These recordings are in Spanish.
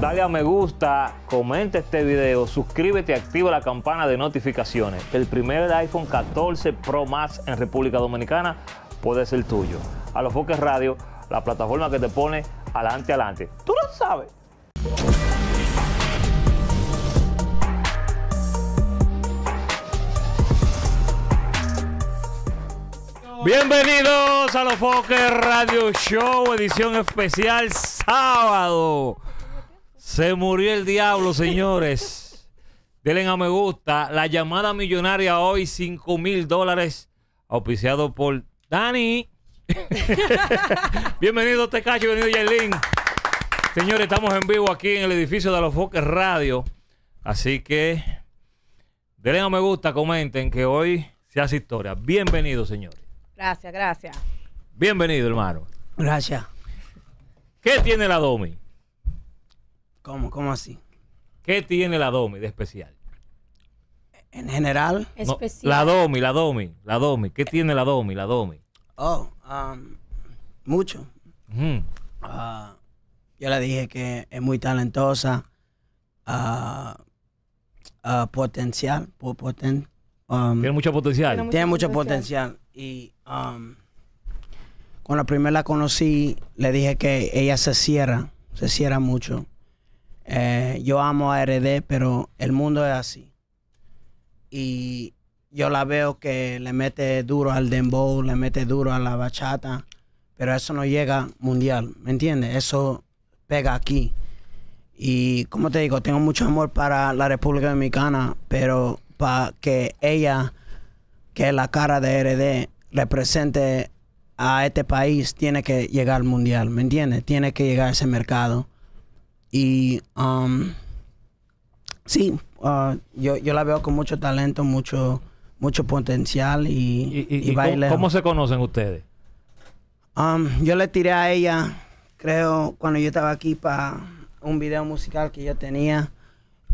dale a me gusta, comenta este video, suscríbete y activa la campana de notificaciones. El primer iPhone 14 Pro Max en República Dominicana puede ser tuyo. A los Foques Radio, la plataforma que te pone adelante, adelante. Tú lo sabes. Bienvenidos a los Foques Radio Show, edición especial sábado. Se murió el diablo, señores. Denle a me gusta. La llamada millonaria hoy, 5 mil dólares, auspiciado por Dani. bienvenido Tecacho, bienvenido Yerlin. Señores, estamos en vivo aquí en el edificio de los Foques Radio. Así que denle a me gusta, comenten que hoy se hace historia. Bienvenido, señores. Gracias, gracias. Bienvenido, hermano. Gracias. ¿Qué tiene la Domi? ¿Cómo? ¿Cómo así? ¿Qué tiene la Domi de especial? En general. la Domi, la Domi, la Domi. ¿Qué tiene la Domi, la Domi? Oh, um, mucho. Ah, yo le dije que es muy talentosa, ah, ah, potencial, um, tiene mucho potencial. Tiene mucho, potencial. Y um, cuando primero la conocí, le dije que ella se cierra, se cierra mucho. Eh, yo amo a RD, pero el mundo es así. Y yo la veo que le mete duro al dembow, le mete duro a la bachata, pero eso no llega mundial, ¿me entiendes? Eso pega aquí. Y como te digo, tengo mucho amor para la República Dominicana, pero para que ella, que es la cara de RD, represente a este país, tiene que llegar al mundial, ¿me entiendes? Tiene que llegar a ese mercado. Y um, sí, uh, yo, la veo con mucho talento, mucho, mucho potencial y, y, baile. ¿cómo, se conocen ustedes? Um, yo le tiré a ella, creo, cuando yo estaba aquí para un video musical que yo tenía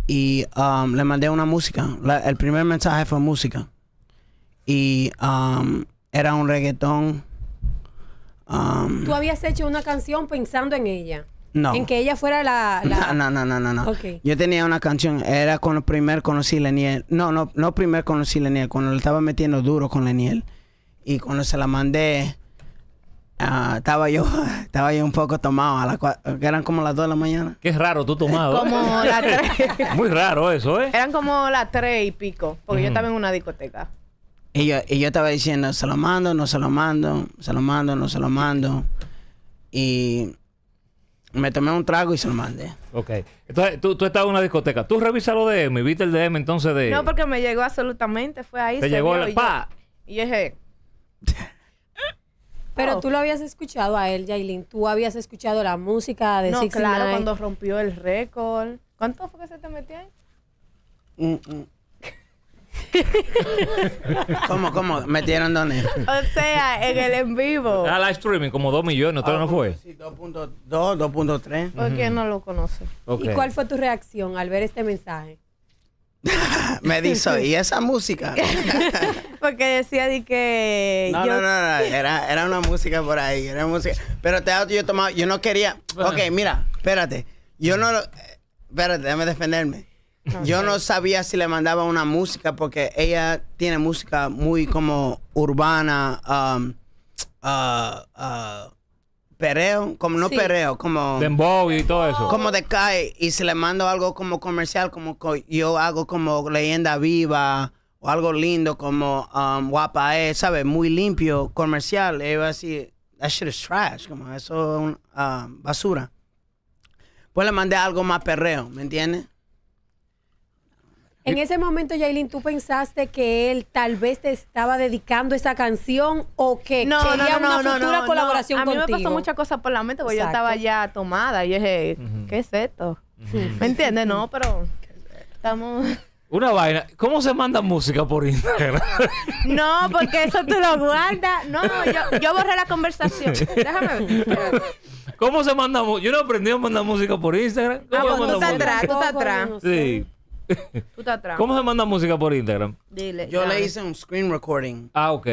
y um, le mandé una música. el primer mensaje fue música. Y era un reggaetón. Tú habías hecho una canción pensando en ella. No. En que ella fuera la... No, no, no, no, no. Yo tenía una canción, era cuando primero conocí Leniel. No, no, no primero conocí Leniel, cuando le estaba metiendo duro con Leniel. Y cuando se la mandé, ah, estaba yo estaba yo un poco tomado, a eran como las 2 de la mañana. Qué raro tú tomado. ¿eh? como las Muy raro eso, ¿eh? Eran como las 3 y pico, porque yo mm. estaba en una discoteca. y yo estaba diciendo, se lo mando, no se lo mando, se lo mando, no se lo mando. Y me tomé un trago y se lo mandé. Ok. Entonces, tú, tú estabas en una discoteca. Tú revisas lo de y viste el DM entonces de... No, porque me llegó absolutamente. Fue ahí. Te se llegó el... Y ¡Pa! y dije... Pero oh". tú lo habías escuchado a él, Jailin. Tú habías escuchado la música de No, claro, cuando rompió el récord. ¿Cuánto fue que se te metió ahí? Mm, mm. ¿Cómo, cómo? ¿Metieron dónde? O sea, en el en vivo. Era ah, live streaming, como 2 millones, no fue? Sí, 2.2, 2.3. ¿Por qué no lo conoce. ¿Y cuál fue tu reacción al ver este mensaje? me dijo, ¿y esa música? Porque decía de que. No, no, no, era, una música por ahí, era música. Pero te yo tomado, yo no quería. Ok, mira, espérate. Yo no lo. Eh, espérate, déjame defenderme. Yo no sabía si le mandaba una música porque ella tiene música muy como urbana, um, uh, uh, pereo, como no perreo, pereo, como... Dembow y todo eso. Como de cae y si le mando algo como comercial, como yo hago como leyenda viva o algo lindo como um, guapa ¿sabes? Muy limpio, comercial. Ella así, that shit is trash, como eso es uh, basura. Pues le mandé algo más perreo, ¿me entiendes? En ese momento, Jailin, ¿tú pensaste que él tal vez te estaba dedicando esa canción o que no, quería una futura colaboración contigo? A mí me pasó muchas cosas por la mente porque yo estaba ya tomada y dije, ¿qué es esto? ¿Me entiendes? No, pero estamos... Una vaina. ¿Cómo se manda música por Instagram? No, porque eso tú lo guardas. No, yo, yo borré la conversación. Déjame ver. ¿Cómo se manda música? Yo no aprendí a mandar música por Instagram. Ah, pues tú estás atrás, tú estás atrás. Sí. ¿Cómo se manda música por Instagram? Dile. Yo le hice un screen recording Ah, ok.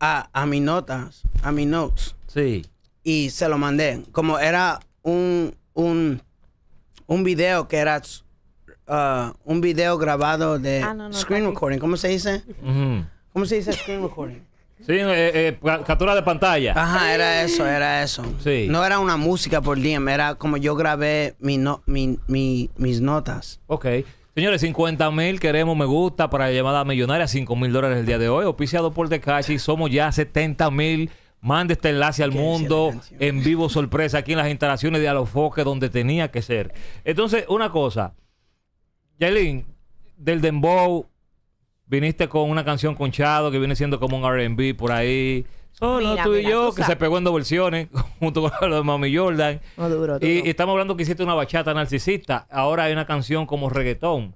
a, a mis notas, a mis notes, Sí. y se lo mandé. Como era un, un, un video que era uh, un video grabado de ah, screen recording. ¿Cómo se dice? ¿Cómo se dice screen recording? Sí, eh, eh, captura de pantalla. Ajá, era eso, era eso. Sí. No era una música por DM, era como yo grabé mi mis notas. Ok. Señores, 50 mil queremos me gusta para la llamada millonaria, 5 mil dólares el día de hoy, Opiciado por Decachi, somos ya 70 mil. Mande este enlace al mundo en vivo sorpresa aquí en las instalaciones de Alofoque donde tenía que ser. Entonces, una cosa, Yaelin, del Dembow, viniste con una canción con Chado que viene siendo como un RB por ahí. Solo oh, tú y yo, que se pegó en dos versiones junto con lo de Mami Jordan. y, estamos hablando que hiciste una bachata narcisista. Ahora hay una canción como reggaetón.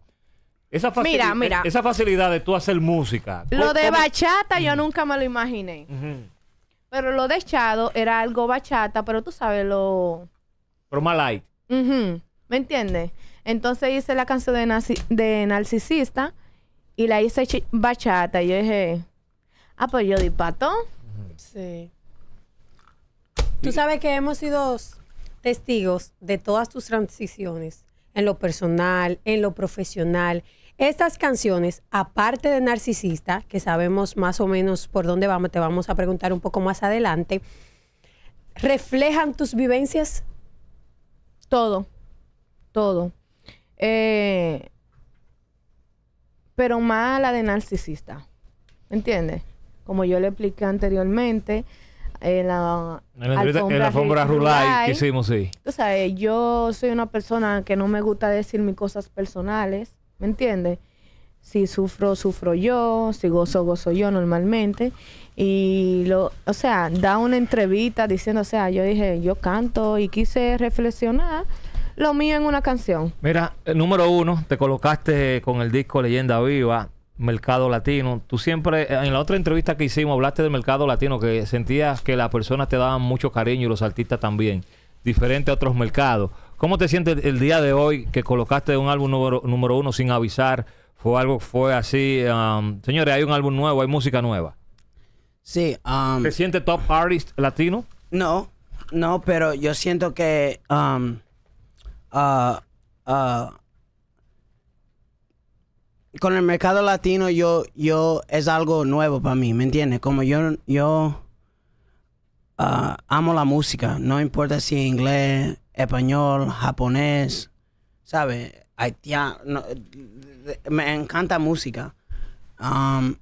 Esa, facilidad, mira, esa facilidad de tú hacer música. Lo de bachata yo nunca me lo imaginé. Pero lo de echado era algo bachata, pero tú sabes lo... Pero más light. ¿Me entiendes? Entonces hice la canción de, de narcisista y la hice bachata. Y yo dije, ah, pues yo di pato. Sí. Tú sabes que hemos sido testigos de todas tus transiciones, en lo personal, en lo profesional. Estas canciones, aparte de Narcisista, que sabemos más o menos por dónde vamos, te vamos a preguntar un poco más adelante, ¿reflejan tus vivencias? Todo, todo. Eh, pero más la de Narcisista, ¿entiendes? como yo le expliqué anteriormente, en la, alfombra, en que hicimos, sí. O sea, yo soy una persona que no me gusta decir mis cosas personales, ¿me entiendes? Si sufro, sufro yo, si gozo, gozo yo normalmente. Y, lo, o sea, da una entrevista diciendo, o sea, yo dije, yo canto y quise reflexionar lo mío en una canción. Mira, eh, número uno, te colocaste con el disco Leyenda Viva mercado latino. Tú siempre, en la otra entrevista que hicimos, hablaste del mercado latino, que sentías que las personas te daban mucho cariño y los artistas también, diferente a otros mercados. ¿Cómo te sientes el día de hoy que colocaste un álbum número, uno sin avisar? ¿Fue algo fue así? Um, señores, hay un álbum nuevo, hay música nueva. Sí. Um, ¿Te sientes top artist latino? No, no, pero yo siento que ah con el mercado latino yo, yo es algo nuevo para mí, ¿me entiendes? Como yo, yo ah, amo la música, no importa si inglés, español, japonés, ¿sabes? me encanta música. Um,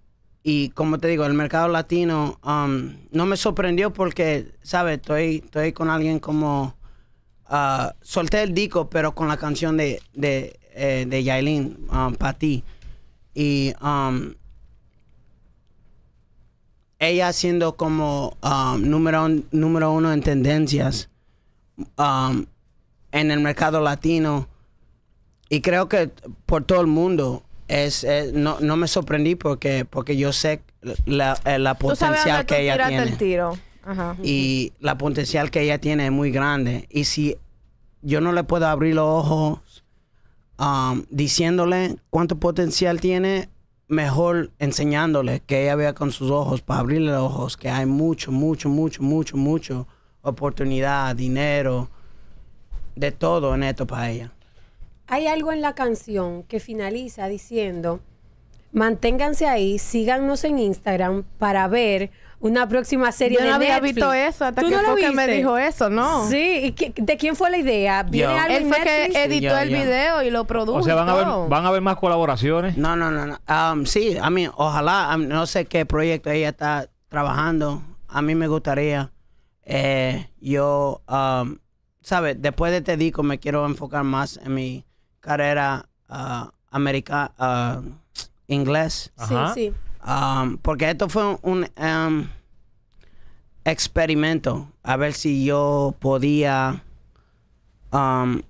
y como te digo, el mercado latino um, no me sorprendió porque, ¿sabes? Estoy, estoy con alguien como... Ah, solté el disco, pero con la canción de, de, eh, Yailin, um, para ti y um, ella siendo como um, número, número uno en tendencias um, en el mercado latino y creo que por todo el mundo es, no, no, me sorprendí porque porque yo sé la, eh, la potencial que ella tiene y la potencial que ella tiene es muy grande y si yo no le puedo abrir los ojos Um, diciéndole cuánto potencial tiene, mejor enseñándole que ella vea con sus ojos, para abrirle los ojos, que hay mucho, mucho, mucho, mucho, mucho oportunidad, dinero, de todo en esto para ella. Hay algo en la canción que finaliza diciendo, manténganse ahí, síganos en Instagram para ver una próxima serie Yo no había visto eso hasta que no me dijo eso, ¿no? Sí, ¿de quién fue la idea? ¿Viene algo Él fue que editó el video y lo produjo. O sea, van a, ver, más colaboraciones. No, no, no. no. Um, sí, a mí, ojalá, um, no sé qué proyecto ella está trabajando. A mí me gustaría. Eh, yo, um, ¿sabes? Después de Te este disco me quiero enfocar más en mi carrera uh, americana, uh, inglés. Sí, sí. Um, porque esto fue un, um, experimento, a ver si yo podía um,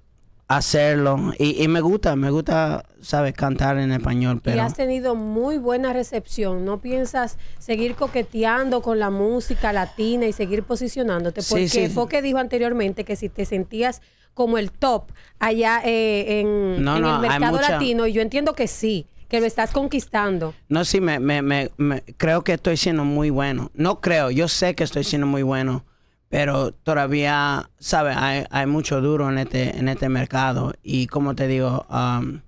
hacerlo. Y, me gusta, me gusta, sabes, cantar en español. Pero... Y has tenido muy buena recepción. ¿No piensas seguir coqueteando con la música latina y seguir posicionándote? Porque fue que dijo anteriormente que si te sentías como el top allá eh, en, el mercado latino, y yo entiendo que sí que lo estás conquistando. No, sí, me, me, me, creo que estoy siendo muy bueno. No creo, yo sé que estoy siendo muy bueno, pero todavía, ¿sabes? Hay, mucho duro en este, en este mercado y como te digo, um,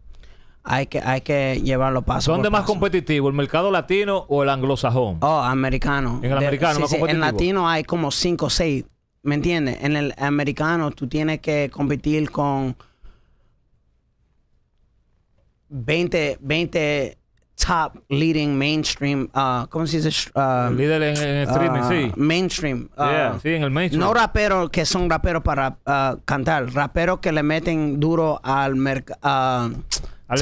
hay, que, hay que llevarlo paso ¿Dónde es más competitivo, el mercado latino o el anglosajón? Oh, americano. En el americano, más En latino hay como cinco o 6, ¿me entiendes? En el americano tú tienes que competir con 20, 20 top leading mainstream, uh, ¿cómo se dice? Uh, líder en, en uh, streaming, sí. Mainstream. Uh, sí, en el mainstream. No raperos que son raperos para cantar, raperos que le meten duro al mercado.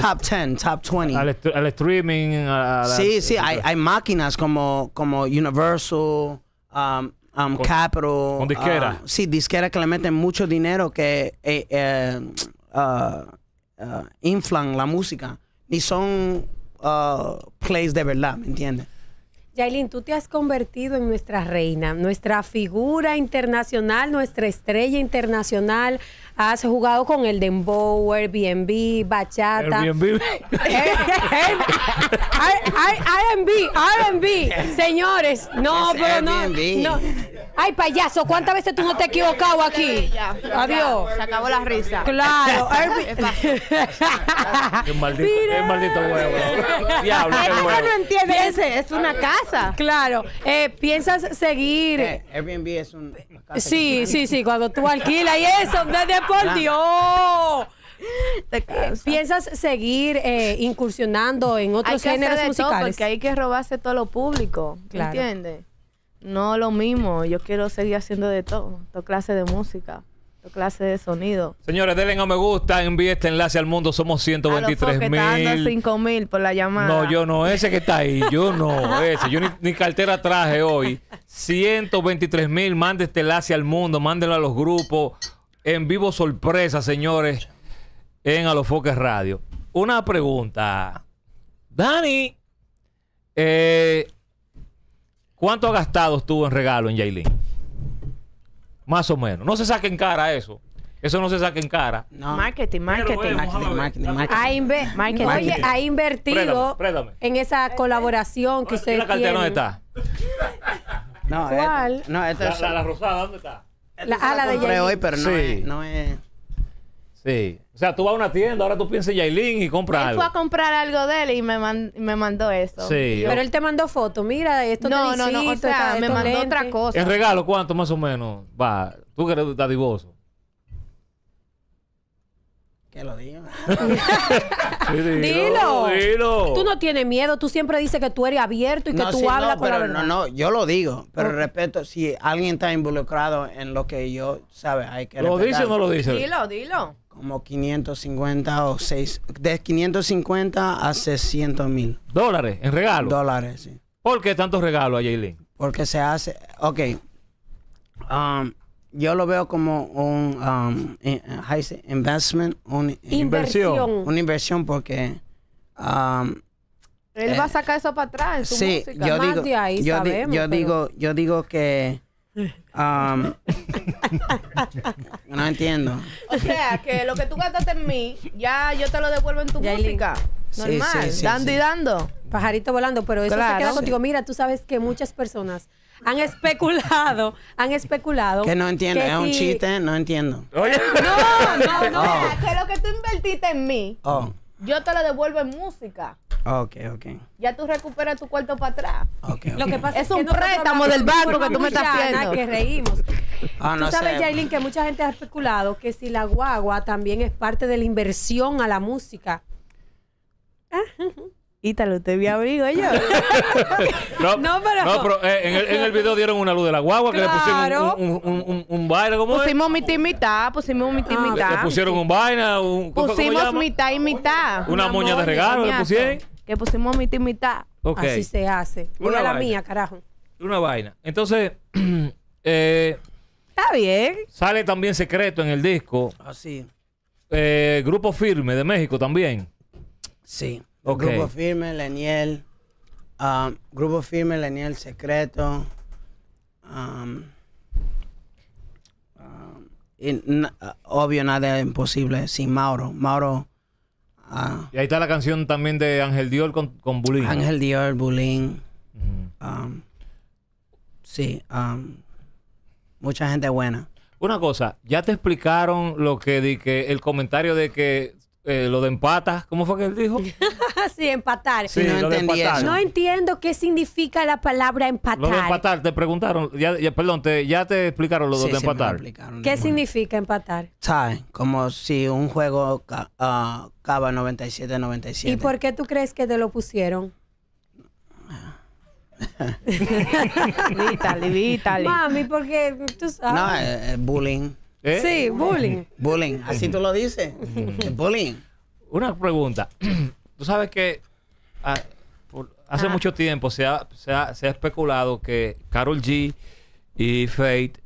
Top 10, top 20. Al, streaming. A, sí, sí, hay, hay, máquinas como, como Universal, um, um, Capital. Con disquera. sí, disquera que le meten mucho dinero que eh, eh, Uh, inflan la música, ni son uh, plays de verdad, ¿me entiendes? Yailin, tú te has convertido en nuestra reina, nuestra figura internacional, nuestra estrella internacional. Ah, has jugado con el Dembow, Airbnb, Bachata. Airbnb. Airbnb, Airbnb. Señores, no, pero no, Ay, payaso, ¿cuántas veces tú no te has equivocado aquí? Adiós. Se acabó la risa. Claro. Es maldito, maldito huevo. Diablo, no entiende. es una casa. Claro. Eh, ¿Piensas seguir? Eh, Airbnb es un... Sí, sí, sí. Cuando tú alquilas y eso, desde por eh, ¿Piensas seguir eh, incursionando en otros géneros musicales? Todo porque hay que robarse todo lo público, claro. ¿entiendes? No lo mismo, yo quiero seguir haciendo de todo, toda clase de música, tu clase de sonido. Señores, denle a me gusta, envíe este enlace al mundo, somos 123 mil. mil por la llamada. No, yo no, ese que está ahí, yo no, ese, yo ni, ni cartera traje hoy. 123 mil, mande este enlace al mundo, mándelo a los grupos en vivo sorpresa, señores, en Alofoque Radio. Una pregunta. Dani, eh, ¿cuánto ha gastado tú en regalo en Yailin? Más o menos. No se saquen cara eso. Eso no se saque en cara. Marketing, marketing. Eh, marketing, marketing, marketing, Ha, invertido en esa colaboración que ustedes tienen. la cartera dónde está? ¿Cuál? la rosada, ¿dónde está? La, ah, de hoy, pero no, es, no es... Sí. O sea, tú vas a una tienda, ahora tú piensas Yailin y compras algo. Él fue a comprar algo de él y me, me mandó eso. Sí. Pero él te mandó fotos. Mira, esto no, te No, no, no. me mandó otra cosa. ¿El regalo cuánto más o menos va? Tú que eres dadivoso lo digo, dilo, Tú no tienes miedo. Tú siempre dices que tú eres abierto y que tú hablas con pero, la No, no, yo lo digo. Pero respeto, si alguien está involucrado en lo que yo, sabe Hay que ¿Lo dice o no lo dice? Dilo, dilo. Como 550 o 6. De 550 a 600 mil. ¿Dólares en regalo? Dólares, sí. ¿Por qué tantos regalos a Porque se hace. Ok. Um, yo lo veo como un um, eh, investment, una inversión. Una inversión porque... Um, Él va a eh, sacar eso para atrás sí, Yo digo, yo, digo, que... Um, no entiendo. O sea, que lo que tú gastaste en mí, ya yo te lo devuelvo en tu música. Normal, dando y dando. Pajarito volando, pero eso se queda contigo. Mira, tú sabes que muchas personas han especulado, han especulado. Que no entiendo, es un chiste, no entiendo. No, no, no. Oh. Que lo que tú invertiste en mí, oh. yo te lo devuelvo en música. Ok, ok. Ya tú recuperas tu cuarto para atrás. Lo que pasa es, es un préstamo del banco que tú me estás haciendo. que reímos. Ah, tú sabes, Jailin, que mucha gente ha especulado que si la guagua también es parte de la inversión a la música tal usted vi abrigo yo. no, pero, eh, en, el, en, el, video dieron una luz de la guagua que le pusieron un, un, baile. pusimos mitad y mitad, pusimos mitad y ah, Le, pusieron un vaina. Un, pusimos mitad y mitad. Una, moña, de regalo le pusieron. Que pusimos mitad y mitad. Así se hace. Una, la mía, carajo. Una vaina. Entonces, eh, está bien. Sale también secreto en el disco. Así. Ah, eh, Grupo Firme de México también. Sí. Grupo Firme, Leniel. Um, Grupo Firme, Leniel Secreto. Um, um, obvio, nada imposible sin Mauro. Mauro. Uh, y ahí está la canción también de Ángel Dior con, con Bulín. Ángel Dior, Bulín. sí. mucha gente buena. Una cosa, ya te explicaron lo que, di, que el comentario de que eh, lo de empata, ¿cómo fue que él dijo? sí, empatar. no, no entiendo qué significa la palabra empatar. Lo de empatar, te preguntaron, ya, perdón, te, ya te explicaron lo sí, de sí empatar. ¿Qué significa empatar? como si un juego uh, acaba 97-97. ¿Y por qué tú crees que te lo pusieron? Mami, porque tú sabes. No, bullying. ¿Eh? Sí, bullying. Bullying, así tú lo dices. bullying. Una pregunta. Tú sabes que ah, hace mucho tiempo se ha, especulado que Carol G y Faith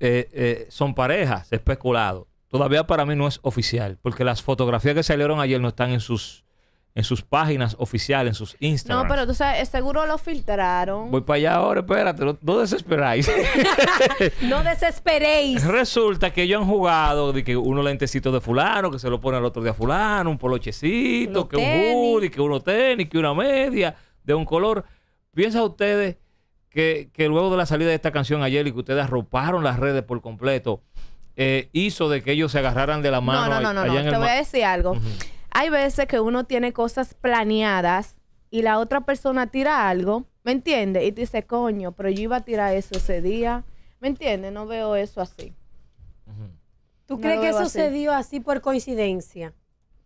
eh, eh, son parejas, especulado. Todavía para mí no es oficial, porque las fotografías que salieron ayer no están en sus en sus páginas oficiales, en sus Instagram. No, pero tú sabes, seguro lo filtraron. Voy para allá ahora, espérate, no, desesperáis. no desesperéis. Resulta que ellos han jugado de que uno lentecito de fulano, que se lo pone al otro día a fulano, un polochecito, que un hoodie, que uno tenis, que una media de un color. ¿Piensa ustedes que, luego de la salida de esta canción ayer y que ustedes arroparon las redes por completo, eh, hizo de que ellos se agarraran de la mano? No, no, no, no, no. te voy a decir algo. Hay veces que uno tiene cosas planeadas y la otra persona tira algo, ¿me entiendes? Y te dice, coño, pero yo iba a tirar eso ese día. ¿Me entiendes? No veo eso así. ¿Tú crees que eso se dio así por coincidencia?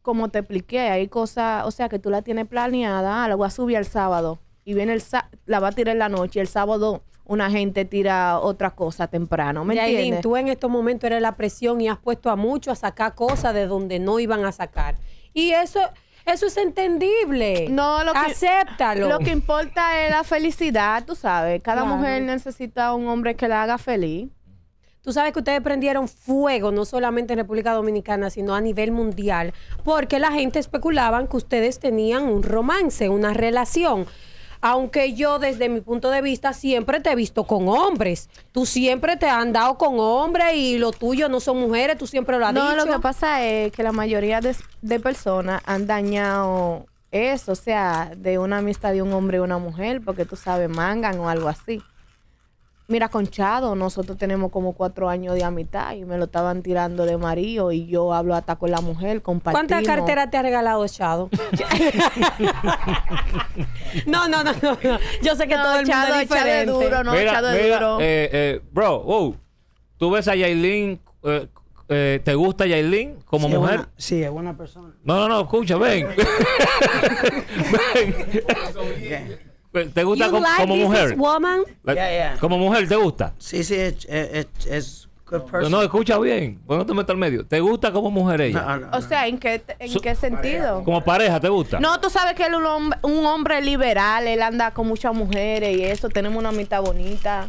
Como te expliqué, hay cosas, o sea, que tú la tienes planeada, ah, la voy a subir el sábado y viene el la va a tirar en la noche y el sábado una gente tira otra cosa temprano, ¿me Yailin, tú en estos momentos eres la presión y has puesto a muchos a sacar cosas de donde no iban a sacar. Y eso... Eso es entendible. No, lo que, acéptalo. Lo que importa es la felicidad, tú sabes. Cada mujer necesita un hombre que la haga feliz. Tú sabes que ustedes prendieron fuego, no solamente en República Dominicana, sino a nivel mundial, porque la gente especulaba que ustedes tenían un romance, una relación aunque yo desde mi punto de vista siempre te he visto con hombres. Tú siempre te has andado con hombres y lo tuyo no son mujeres, tú siempre lo has dicho. No, lo que pasa es que la mayoría de, de personas han dañado eso, o sea, de una amistad de un hombre y una mujer, porque tú sabes, mangan o algo así. Mira, con Chado, nosotros tenemos como cuatro años de amistad y me lo estaban tirando de marido y yo hablo hasta con la mujer, compartimos. ¿Cuántas carteras te ha regalado Chado? no, no, no, no, Yo sé que todo el Chado, mundo es diferente. duro, no, mira, es duro. Eh, eh, bro, wow. Tú ves a Yailin... Eh, eh ¿Te gusta Yailin como mujer? sí, es buena persona. No, no, no, escucha, ven. ven. ¿Te gusta como, mujer? ¿Como mujer te gusta? Sí, sí, es... No, no, escucha bien. Bueno, te meto al medio. ¿Te gusta como mujer ella? o sea, ¿en qué, en qué sentido? Como pareja, ¿te gusta? No, tú sabes que él es un, hombre liberal. Él anda con muchas mujeres y eso. Tenemos una mitad bonita.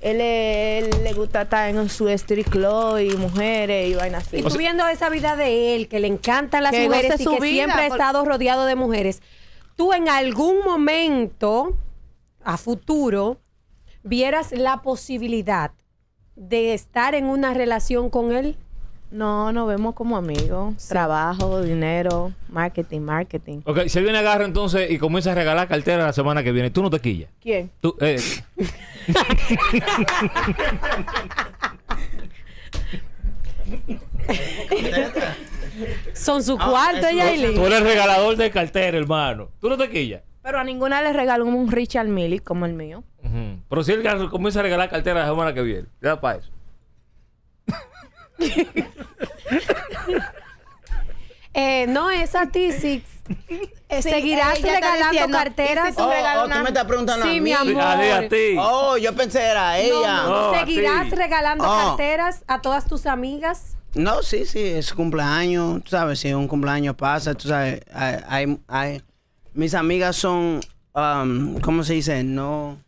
Él, le gusta estar en su street club y mujeres y vainas así. Y viendo esa vida de él, que le encantan las mujeres y que vida, siempre ha estado rodeado de mujeres tú en algún momento a futuro vieras la posibilidad de estar en una relación con él? No, nos vemos como amigos. Trabajo, dinero, marketing, marketing. Ok, se viene agarra entonces y comienza a regalar cartera la semana que viene, ¿tú no te quillas? ¿Quién? Tú, eh. Son su ah, cuarto, Lili. Tú eres regalador de carteras hermano. Tú no te quillas. Pero a ninguna le regaló un Richard Millie como el mío. Pero si él comienza a regalar carteras la semana que viene, ya para eso. Eh, no, es a ti sí, eh, ¿Seguirás regalando carteras? si tú oh, tú me estás preguntando a Sí, mí. mi amor. Ah, a ti, Oh, yo pensé era ella. a ella ¿Seguirás regalando oh. carteras a todas tus amigas? No, sí, sí, es cumpleaños, tú sabes, si un cumpleaños pasa, tú sabes, hay, hay, mis amigas son, um, ¿cómo se dice? No,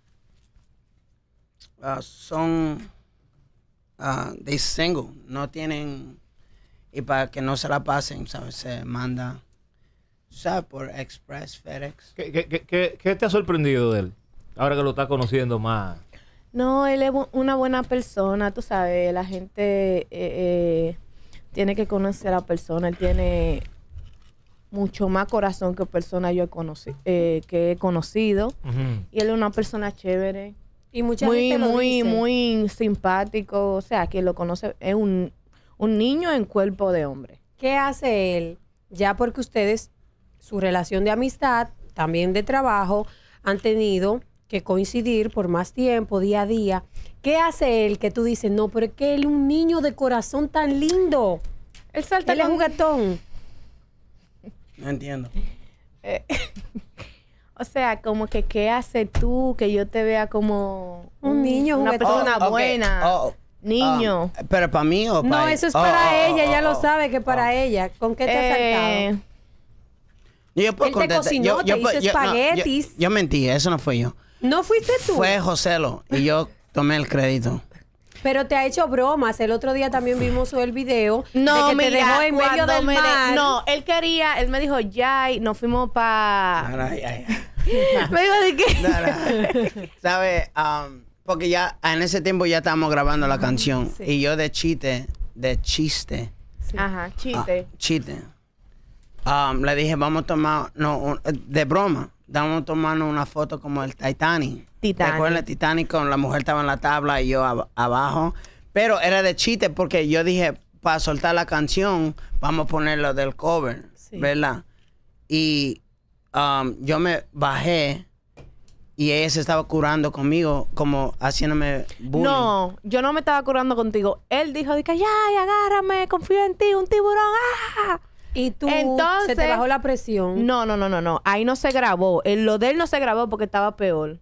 uh, son, uh, they single, no tienen, y para que no se la pasen, ¿sabes? Se manda, ¿sabes? Por Express, FedEx. ¿Qué, qué te ha sorprendido de él? Ahora que lo estás conociendo más no, él es una buena persona, tú sabes, la gente eh, eh, tiene que conocer a la persona, él tiene mucho más corazón que persona yo he conocido, eh, que he conocido. Y él es una persona chévere. Y muy, muy, muy simpático. O sea, quien lo conoce es un, un niño en cuerpo de hombre. ¿Qué hace él? Ya porque ustedes, su relación de amistad, también de trabajo, han tenido que coincidir por más tiempo, día a día, ¿qué hace él que tú dices, no, pero es que él un niño de corazón tan lindo? Él salta un gatón. No entiendo. Eh, o sea, como que qué hace tú que yo te vea como un, niño, una persona oh, buena. Oh, oh. niño. Ah, pero para mí o para No, eso es para ella, ya lo sabe que para ella. ¿Con qué te has eh, saltado? Yo Él te cocinó, te hizo espaguetis. yo, mentí, eso no fue yo. ¿No fuiste tú? Fue Joselo y yo tomé el crédito. Pero te ha hecho bromas. El otro día también vimos el video. No, de dejó en medio del De... no, él quería, él me dijo, ya, y nos fuimos para. me dijo, ¿de qué? ¿Sabes? Um, porque ya en ese tiempo ya estábamos grabando la canción. Y yo de chiste, de chiste. Ajá, chiste. Ah, chiste. Um, le dije, vamos a tomar, de broma estábamos tomando una foto como el Titanic. Titanic. Recuerden el Titanic con la mujer estaba en la tabla y yo abajo. Pero era de chiste porque yo dije, para soltar la canción, vamos a poner ponerlo del cover, ¿verdad? Y um, yo me bajé y ella se estaba curando conmigo, como haciéndome bullying. No, yo no me estaba curando contigo. Él dijo, dije, ya, agárrame, confío en ti, un tiburón, ¡ah! Y tú se te bajó la presión. No, no, no, no, no. Ahí no se grabó. El, lo de él no se grabó porque estaba peor.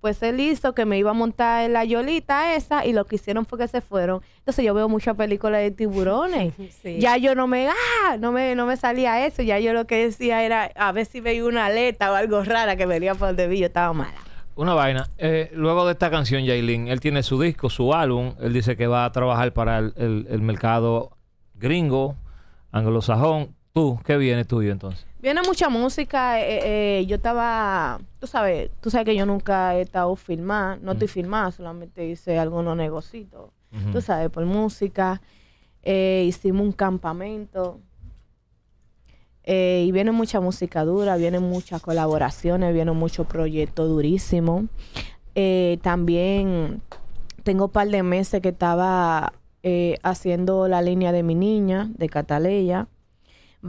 Pues él hizo que me iba a montar en la yolita esa y lo que hicieron fue que se fueron. Entonces yo veo muchas películas de tiburones. Ya yo no me, ah, no me, no me salía eso. Ya yo lo que decía era a ver si veía una aleta o algo rara que venía por donde debillo, estaba mala una vaina. Eh, luego de esta canción, Jailin, él tiene su disco, su álbum. Él dice que va a trabajar para el, el mercado gringo anglosajón. ¿Tú qué viene tuyo entonces? Viene mucha música. Eh, eh, yo estaba, tú sabes, tú sabes que yo nunca he estado filmada, no estoy filmada, solamente hice algunos negocitos, tú sabes, por música. Eh, hicimos un campamento. y viene mucha música dura, vienen muchas colaboraciones, vienen muchos proyectos durísimos. también tengo un par de meses que estaba eh, haciendo la línea de mi niña, de Cataleya.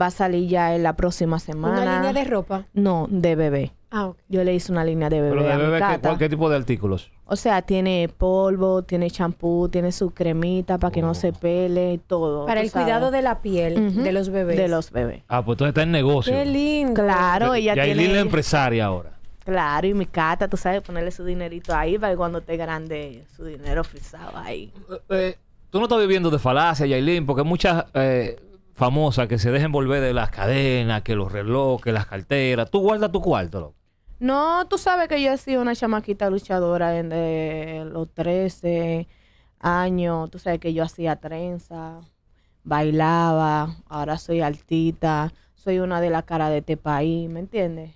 Va a salir ya en la próxima semana. ¿Una línea de ropa? No, de bebé. Ah, Yo le hice una línea de bebé. ¿Pero de bebé ¿qué, tipo de artículos? O sea, tiene polvo, tiene champú, tiene su cremita para que no oh. se pele, todo. Para el cuidado de la piel de los bebés. De los bebés. Ah, pues entonces está en negocio. Qué lindo. Claro, ella y tiene. Y empresaria ahora. Claro, y mi cata, tú sabes, ponerle su dinerito ahí para que cuando esté grande su dinero frisado ahí. Eh, eh, tú no estás viviendo de falacia, Yailin, porque muchas eh, famosas que se dejen volver de las cadenas, que los relojes, las carteras. Tú guardas tu cuarto, No, tú sabes que yo he sido una chamaquita luchadora desde los 13 años. Tú sabes que yo hacía trenza, bailaba, ahora soy altita, soy una de la cara de este país, ¿me entiendes?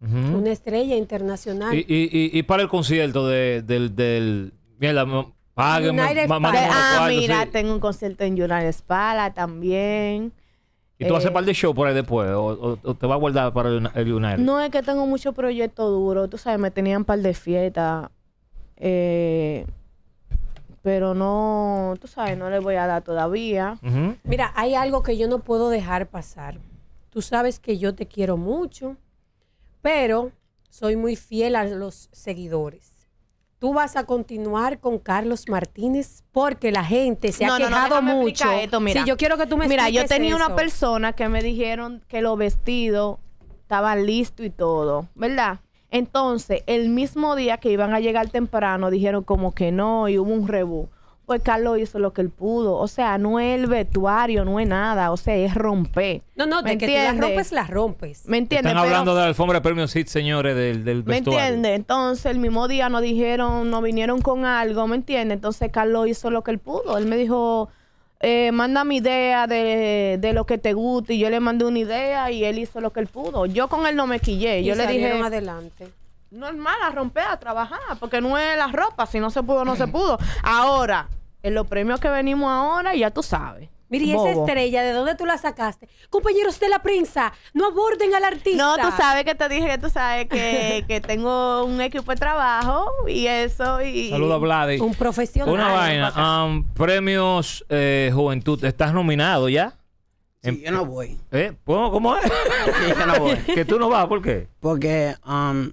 Una estrella internacional. Y, para el concierto de, del... Ah, mira, tengo un concierto en United Espala también. ¿Y tú vas a eh, par de show por ahí después? ¿O, te va a guardar para el, No, es que tengo mucho proyecto duro Tú sabes, me tenían par de fiestas. Eh, pero no, tú sabes, no le voy a dar todavía. Mira, hay algo que yo no puedo dejar pasar. Tú sabes que yo te quiero mucho, pero soy muy fiel a los seguidores tú vas a continuar con Carlos Martínez porque la gente se ha quejado mucho. mira. yo quiero que tú me Mira, yo tenía una persona que me dijeron que lo vestido estaba listo y todo, ¿verdad? Entonces, el mismo día que iban a llegar temprano, dijeron como que no y hubo un rebú pues Carlos hizo lo que él pudo. O sea, no es el vestuario, no es nada. O sea, es romper. No, no, te que las rompes, las rompes. ¿Me entiendes? Están hablando de la alfombra de premios señores, del, vestuario. ¿Me entiendes? Entonces, el mismo día nos dijeron, nos vinieron con algo, ¿me entiendes? Entonces, Carlos hizo lo que él pudo. Él me dijo, eh, manda mi idea de, lo que te guste. Y yo le mandé una idea y él hizo lo que él pudo. Yo con él no me quillé. Yo le dije. adelante. No es mala romper, a trabajar. Porque no es la ropa. Si no se pudo, no se pudo. Ahora, en los premios que venimos ahora, ya tú sabes. Mira, y esa estrella, ¿de dónde tú la sacaste? Compañeros de la prensa, no aborden al artista. No, tú sabes que te dije que tú sabes que, tengo un equipo de trabajo y eso. Y, Saludos, Vladi. Un profesional. Una vaina. Um, premios eh, Juventud, ¿estás nominado ya? Sí, yo no voy. ¿Eh? ¿Cómo, es? yo no voy. ¿Que tú no vas? ¿Por qué? Porque, um,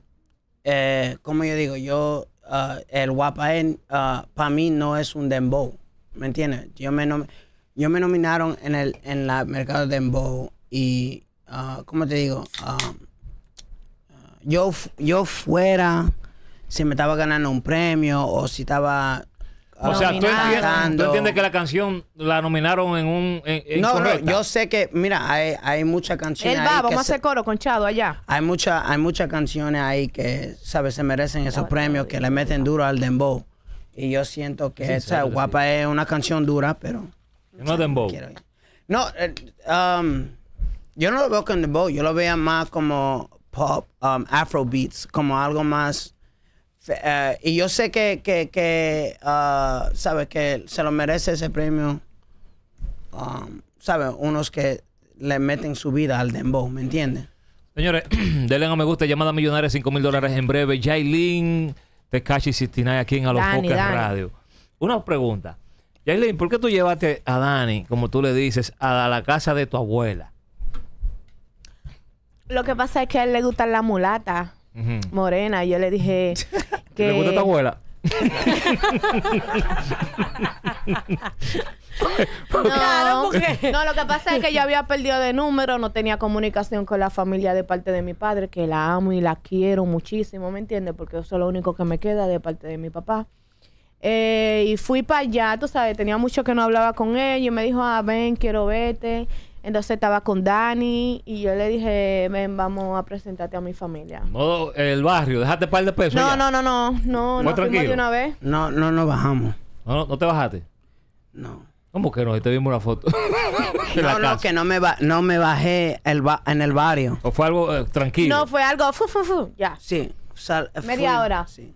eh, como yo digo, yo eh, el guapa uh, eh, para mí no es un dembow, ¿me entiendes? Yo me, yo me nominaron en el en la mercado de dembow y, uh, ¿cómo te digo? Ah, yo, yo fuera, si me estaba ganando un premio o si estaba o sea, ¿tú entiendes, que la canción la nominaron en un. no, no, yo sé que, mira, hay, hay muchas canciones. El va, vamos a coro con Chado allá. Hay, mucha, hay muchas canciones ahí que, ¿sabes? Se merecen esos premios, que le meten duro al dembow. Y yo siento que esa guapa es una canción dura, pero. No dembow. No, eh, um, yo no lo veo con dembow, yo lo veo más como pop, um, afro como algo más eh, y yo sé que, que, ah, sabes, que se lo merece ese premio. Um, sabes, unos que le meten su vida al dembow, ¿me entiendes? Señores, denle a me gusta, llamada millonaria, 5 mil dólares en breve. Jailin Tekashi 69 aquí en A los Radio. Una pregunta. Jailin, ¿por qué tú llevaste a Dani, como tú le dices, a la casa de tu abuela? Lo que pasa es que a él le gustan las mulatas morena. Y yo le dije que... ¿Le gusta tu abuela? no, claro, no, lo que pasa es que yo había perdido de número, no tenía comunicación con la familia de parte de mi padre, que la amo y la quiero muchísimo, ¿me entiendes? Porque eso es lo único que me queda de parte de mi papá. Eh, y fui para allá, tú sabes, tenía mucho que no hablaba con él y me dijo, ah, ven, quiero verte. Entonces estaba con Dani y yo le dije, ven, vamos a presentarte a mi familia. No, el barrio, déjate par de pesos. No, no, no, no, no, no, no una vez. No, no, no bajamos. No, no, no te bajaste. No. ¿Cómo que no? Ahí te vimos una foto. no, no, que no me, no me bajé el en el barrio. ¿O fue algo eh, tranquilo? No, fue algo fu, fu, fu. Ya. Sí. Eh, Media hora. Sí.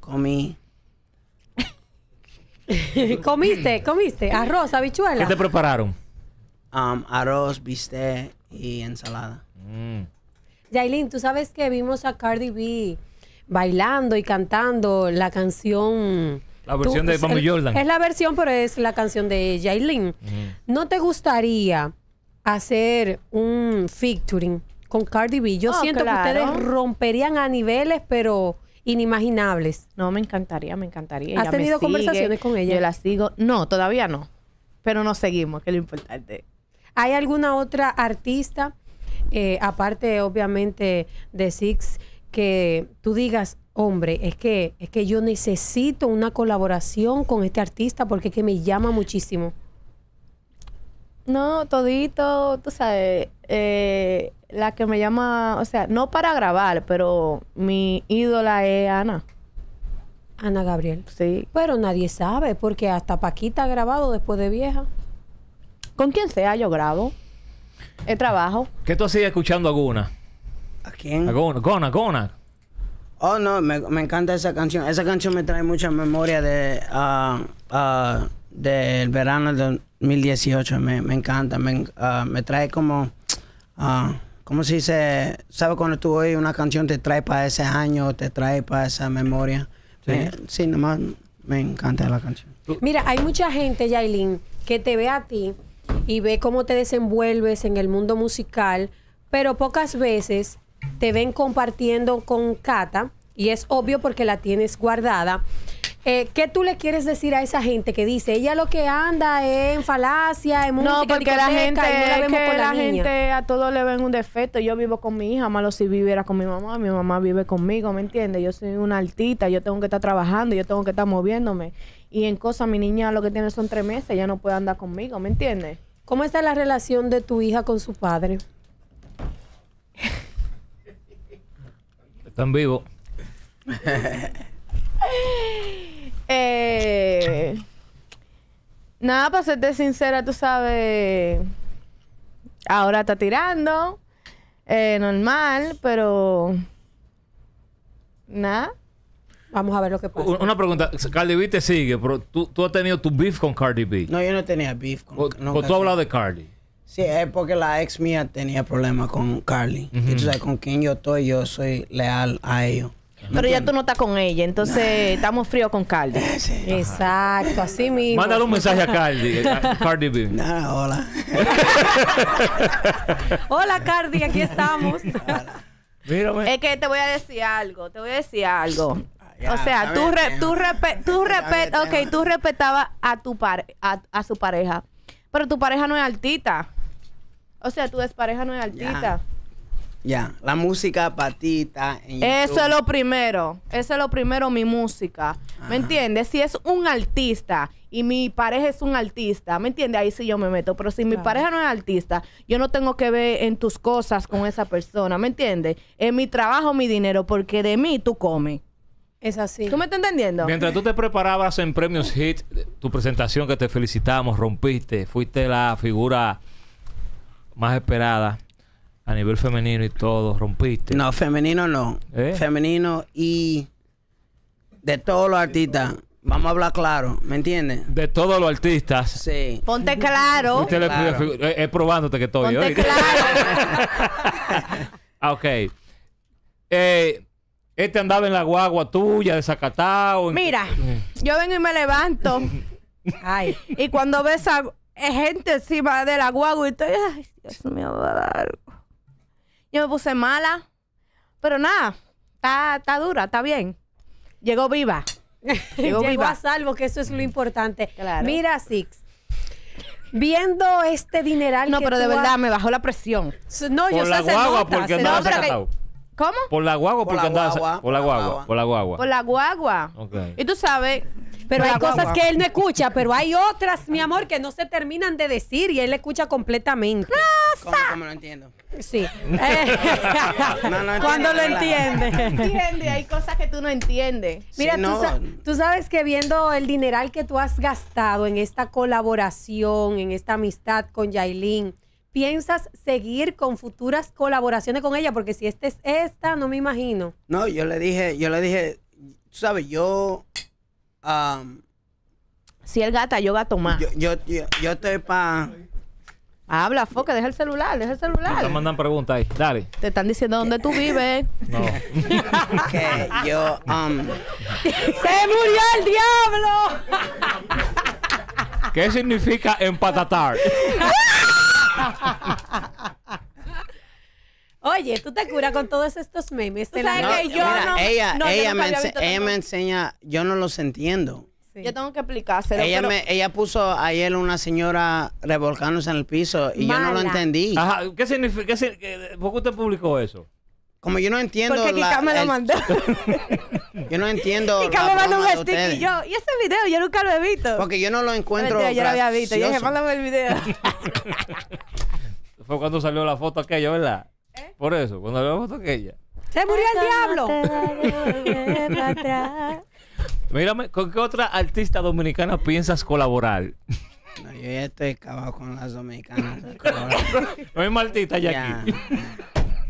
Comí. ¿Comiste? ¿Comiste? Arroz, habichuela. ¿Qué te prepararon? Um, arroz, bistec y ensalada. Mm. tú sabes que vimos a Cardi B bailando y cantando la canción. La versión de Jordan. Es la versión, pero es la canción de Jailin. Mm. ¿No te gustaría hacer un featuring con Cardi B? Yo oh, siento que ustedes romperían a niveles, pero inimaginables. No, me encantaría, me encantaría. ¿Has tenido conversaciones con ella? Yo las sigo. No, todavía no. Pero nos seguimos, que es lo importante. ¿Hay alguna otra artista, eh, aparte obviamente de Six, que tú digas, hombre, es que, es que yo necesito una colaboración con este artista porque es que me llama muchísimo? No, todito, tú sabes, eh, la que me llama, o sea, no para grabar, pero mi ídola es Ana. Ana Gabriel. Sí. Pero nadie sabe, porque hasta Paquita ha grabado después de vieja. Con quién sea yo grabo. El trabajo. ¿Qué tú sigues escuchando a Guna? ¿A quién? A Guna, Guna, Guna. Oh, no, me, encanta esa canción. Esa canción me trae mucha memoria de ah, ah, del verano del 2018. Me, encanta, me, ah, trae como, ¿cómo se dice? ¿Sabes cuando tú oyes una canción te trae para ese año, te trae para esa memoria? Sí, eh, sí nomás me encanta la canción. Mira, hay mucha gente, Yailin, que te ve a ti y ve cómo te desenvuelves en el mundo musical, pero pocas veces te ven compartiendo con Cata, y es obvio porque la tienes guardada. Eh, ¿Qué tú le quieres decir a esa gente que dice, ella lo que anda es en falacia, en música, No, porque la gente, la, gente a todos le ven un defecto. Yo vivo con mi hija, malo si viviera con mi mamá, mi mamá vive conmigo, ¿me entiendes? Yo soy una altita, yo tengo que estar trabajando, yo tengo que estar moviéndome y en cosa mi niña lo que tiene son tres meses, ya no puede andar conmigo, ¿me entiendes? ¿Cómo está la relación de tu hija con su padre? Están vivos. eh, nada, para serte sincera, tú sabes, ahora está tirando, eh, normal, pero nada. Vamos a ver lo que pasa. Una pregunta. Cardi B te sigue, pero tú, tú has tenido tu beef con Cardi B. No, yo no tenía beef con Cardi. Pues tú has hablado de Cardi. Sí, es porque la ex mía tenía problemas con Cardi Y tú sabes, con quién yo estoy, yo soy leal a ellos. Pero ya tú no estás con ella, entonces estamos fríos con Cardi. Exacto, así mismo. Mándale un mensaje a Cardi, eh, Cardi B. hola. hola Cardi, aquí estamos. Es que te voy a decir algo, te voy a decir algo o sea, tú, tú, respetabas a, tu a, su pareja, pero tu pareja no es altita. O sea, tu despareja no es altita. Ya, la música patita. Eso es lo primero. Eso es lo primero, mi música. ¿Me entiendes? Si es un artista y mi pareja es un artista, ¿me entiendes? Ahí sí yo me meto. Pero si mi pareja no es artista, yo no tengo que ver en tus cosas con esa persona, ¿me entiendes? En mi trabajo, mi dinero, porque de mí tú comes. Es así. ¿Tú me estás entendiendo? Mientras tú te preparabas en Premios Hit, tu presentación que te felicitamos, rompiste, fuiste la figura más esperada a nivel femenino y todo, rompiste. No, femenino no. ¿Eh? Femenino y de todos los artistas. Vamos a hablar claro, ¿me entiendes? De todos los artistas. Sí. Ponte claro. Es eh, eh, probándote que estoy. Ponte claro. Ah, ok. Eh, este andaba en la guagua tuya, desacatado. Mira, yo vengo y me levanto. Ay, y cuando ves a gente encima de la guagua y estoy, ay, Dios me va a dar algo. Yo me puse mala, pero nada, está, está dura, está bien. Llegó viva. Llegó, viva. a salvo, que eso es lo importante. Mira, Six, viendo este dineral. No, pero de verdad me bajó la presión. No, yo sé, se no, ¿Cómo? Por la guagua, por la guagua, por la guagua, por la guagua. Por la guagua. Y tú sabes. Pero hay cosas que él no escucha, pero hay otras, mi amor, que no se terminan de decir y él escucha completamente. ¿Cómo, cómo lo entiendo? Sí. Eh, no, Cuando lo entiende. entiende. hay cosas que tú no entiendes. Mira, tú, sabes que viendo el dineral que tú has gastado en esta colaboración, en esta amistad con Yailin, piensas seguir con futuras colaboraciones con ella? Porque si esta es esta, no me imagino. No, yo le dije, yo le dije, tú sabes, yo... si el gata, yo gato más. Yo, yo, yo, estoy pa... Habla, foca, deja el celular, deja el celular. Te mandan preguntas ahí, dale. Te están diciendo dónde tú vives. No. que yo. ¡Se murió el diablo! ¿Qué significa empatatar? Oye, tú te curas con todos estos memes. ella, me enseña, yo no los entiendo. Yo tengo que explicar. Ella, me, puso ayer una señora revolcándose en el piso y yo no lo entendí. ¿qué significa? ¿Por qué usted publicó eso? Como yo no entiendo. Porque Kika me lo mandó. yo no entiendo. Kika me mandó un stick y yo. Y ese video yo nunca lo he visto. Porque yo no lo encuentro. Mentira, yo lo había visto. Yo dije, mándame el video. Fue cuando salió la foto aquella, ¿verdad? ¿Eh? Por eso, cuando salió la foto aquella. ¡Se murió el diablo! Mírame, ¿con qué otra artista dominicana piensas colaborar? No, yo ya estoy acabado con las dominicanas. Lo mismo artista ya aquí.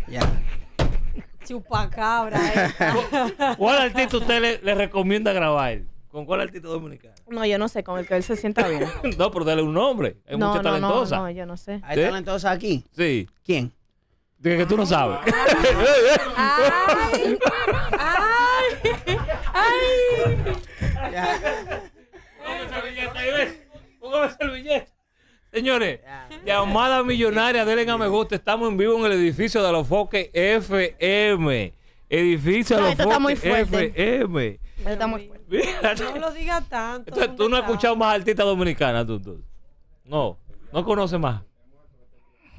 Ya. Chupacabra. Eh. ¿Cuál, ¿Cuál artista usted le, recomienda grabar? ¿Con cuál artista dominicano? No, yo no sé, con el que él se sienta bien. no, pero dale un nombre. Es mucha talentosa. No, no, yo no sé. ¿Hay ¿Sí? talentosa aquí? Sí. ¿Quién? dije que tú no sabes. Ay, ay, ay. ay. Póngame ves! Póngame billete? Señores, llamada millonaria, denle a me gusta. Estamos en vivo en el edificio de los Foques FM. Edificio de los Foques FM. muy fuerte. No lo digas tanto. tú no has escuchado más artistas dominicanas, tú, No, no conoces más.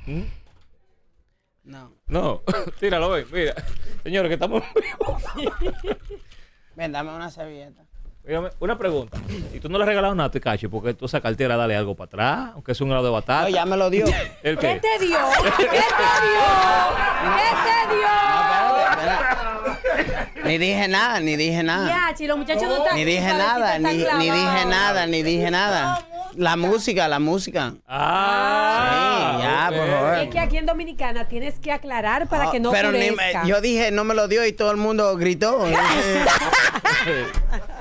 ¿Mm? No. No, tíralo, ven, mira. Señores, que estamos en vivo. ven, dame una servilleta una pregunta. ¿Y tú no le has regalado nada a Tekashi? Porque tú esa cartera dale algo para atrás, aunque es un grado de batalla. ya me lo dio. ¿El qué? te dio? ¿Qué te dio? ¿Qué te dio? Ni dije nada, ni dije nada. Ya, si los muchachos no, Ni dije nada, ni, dije nada, ni dije nada. La música, la música. Ah, sí, ya, por favor. Es que aquí en Dominicana tienes que aclarar para ah, que no Pero yo dije, no me lo dio y todo el mundo gritó.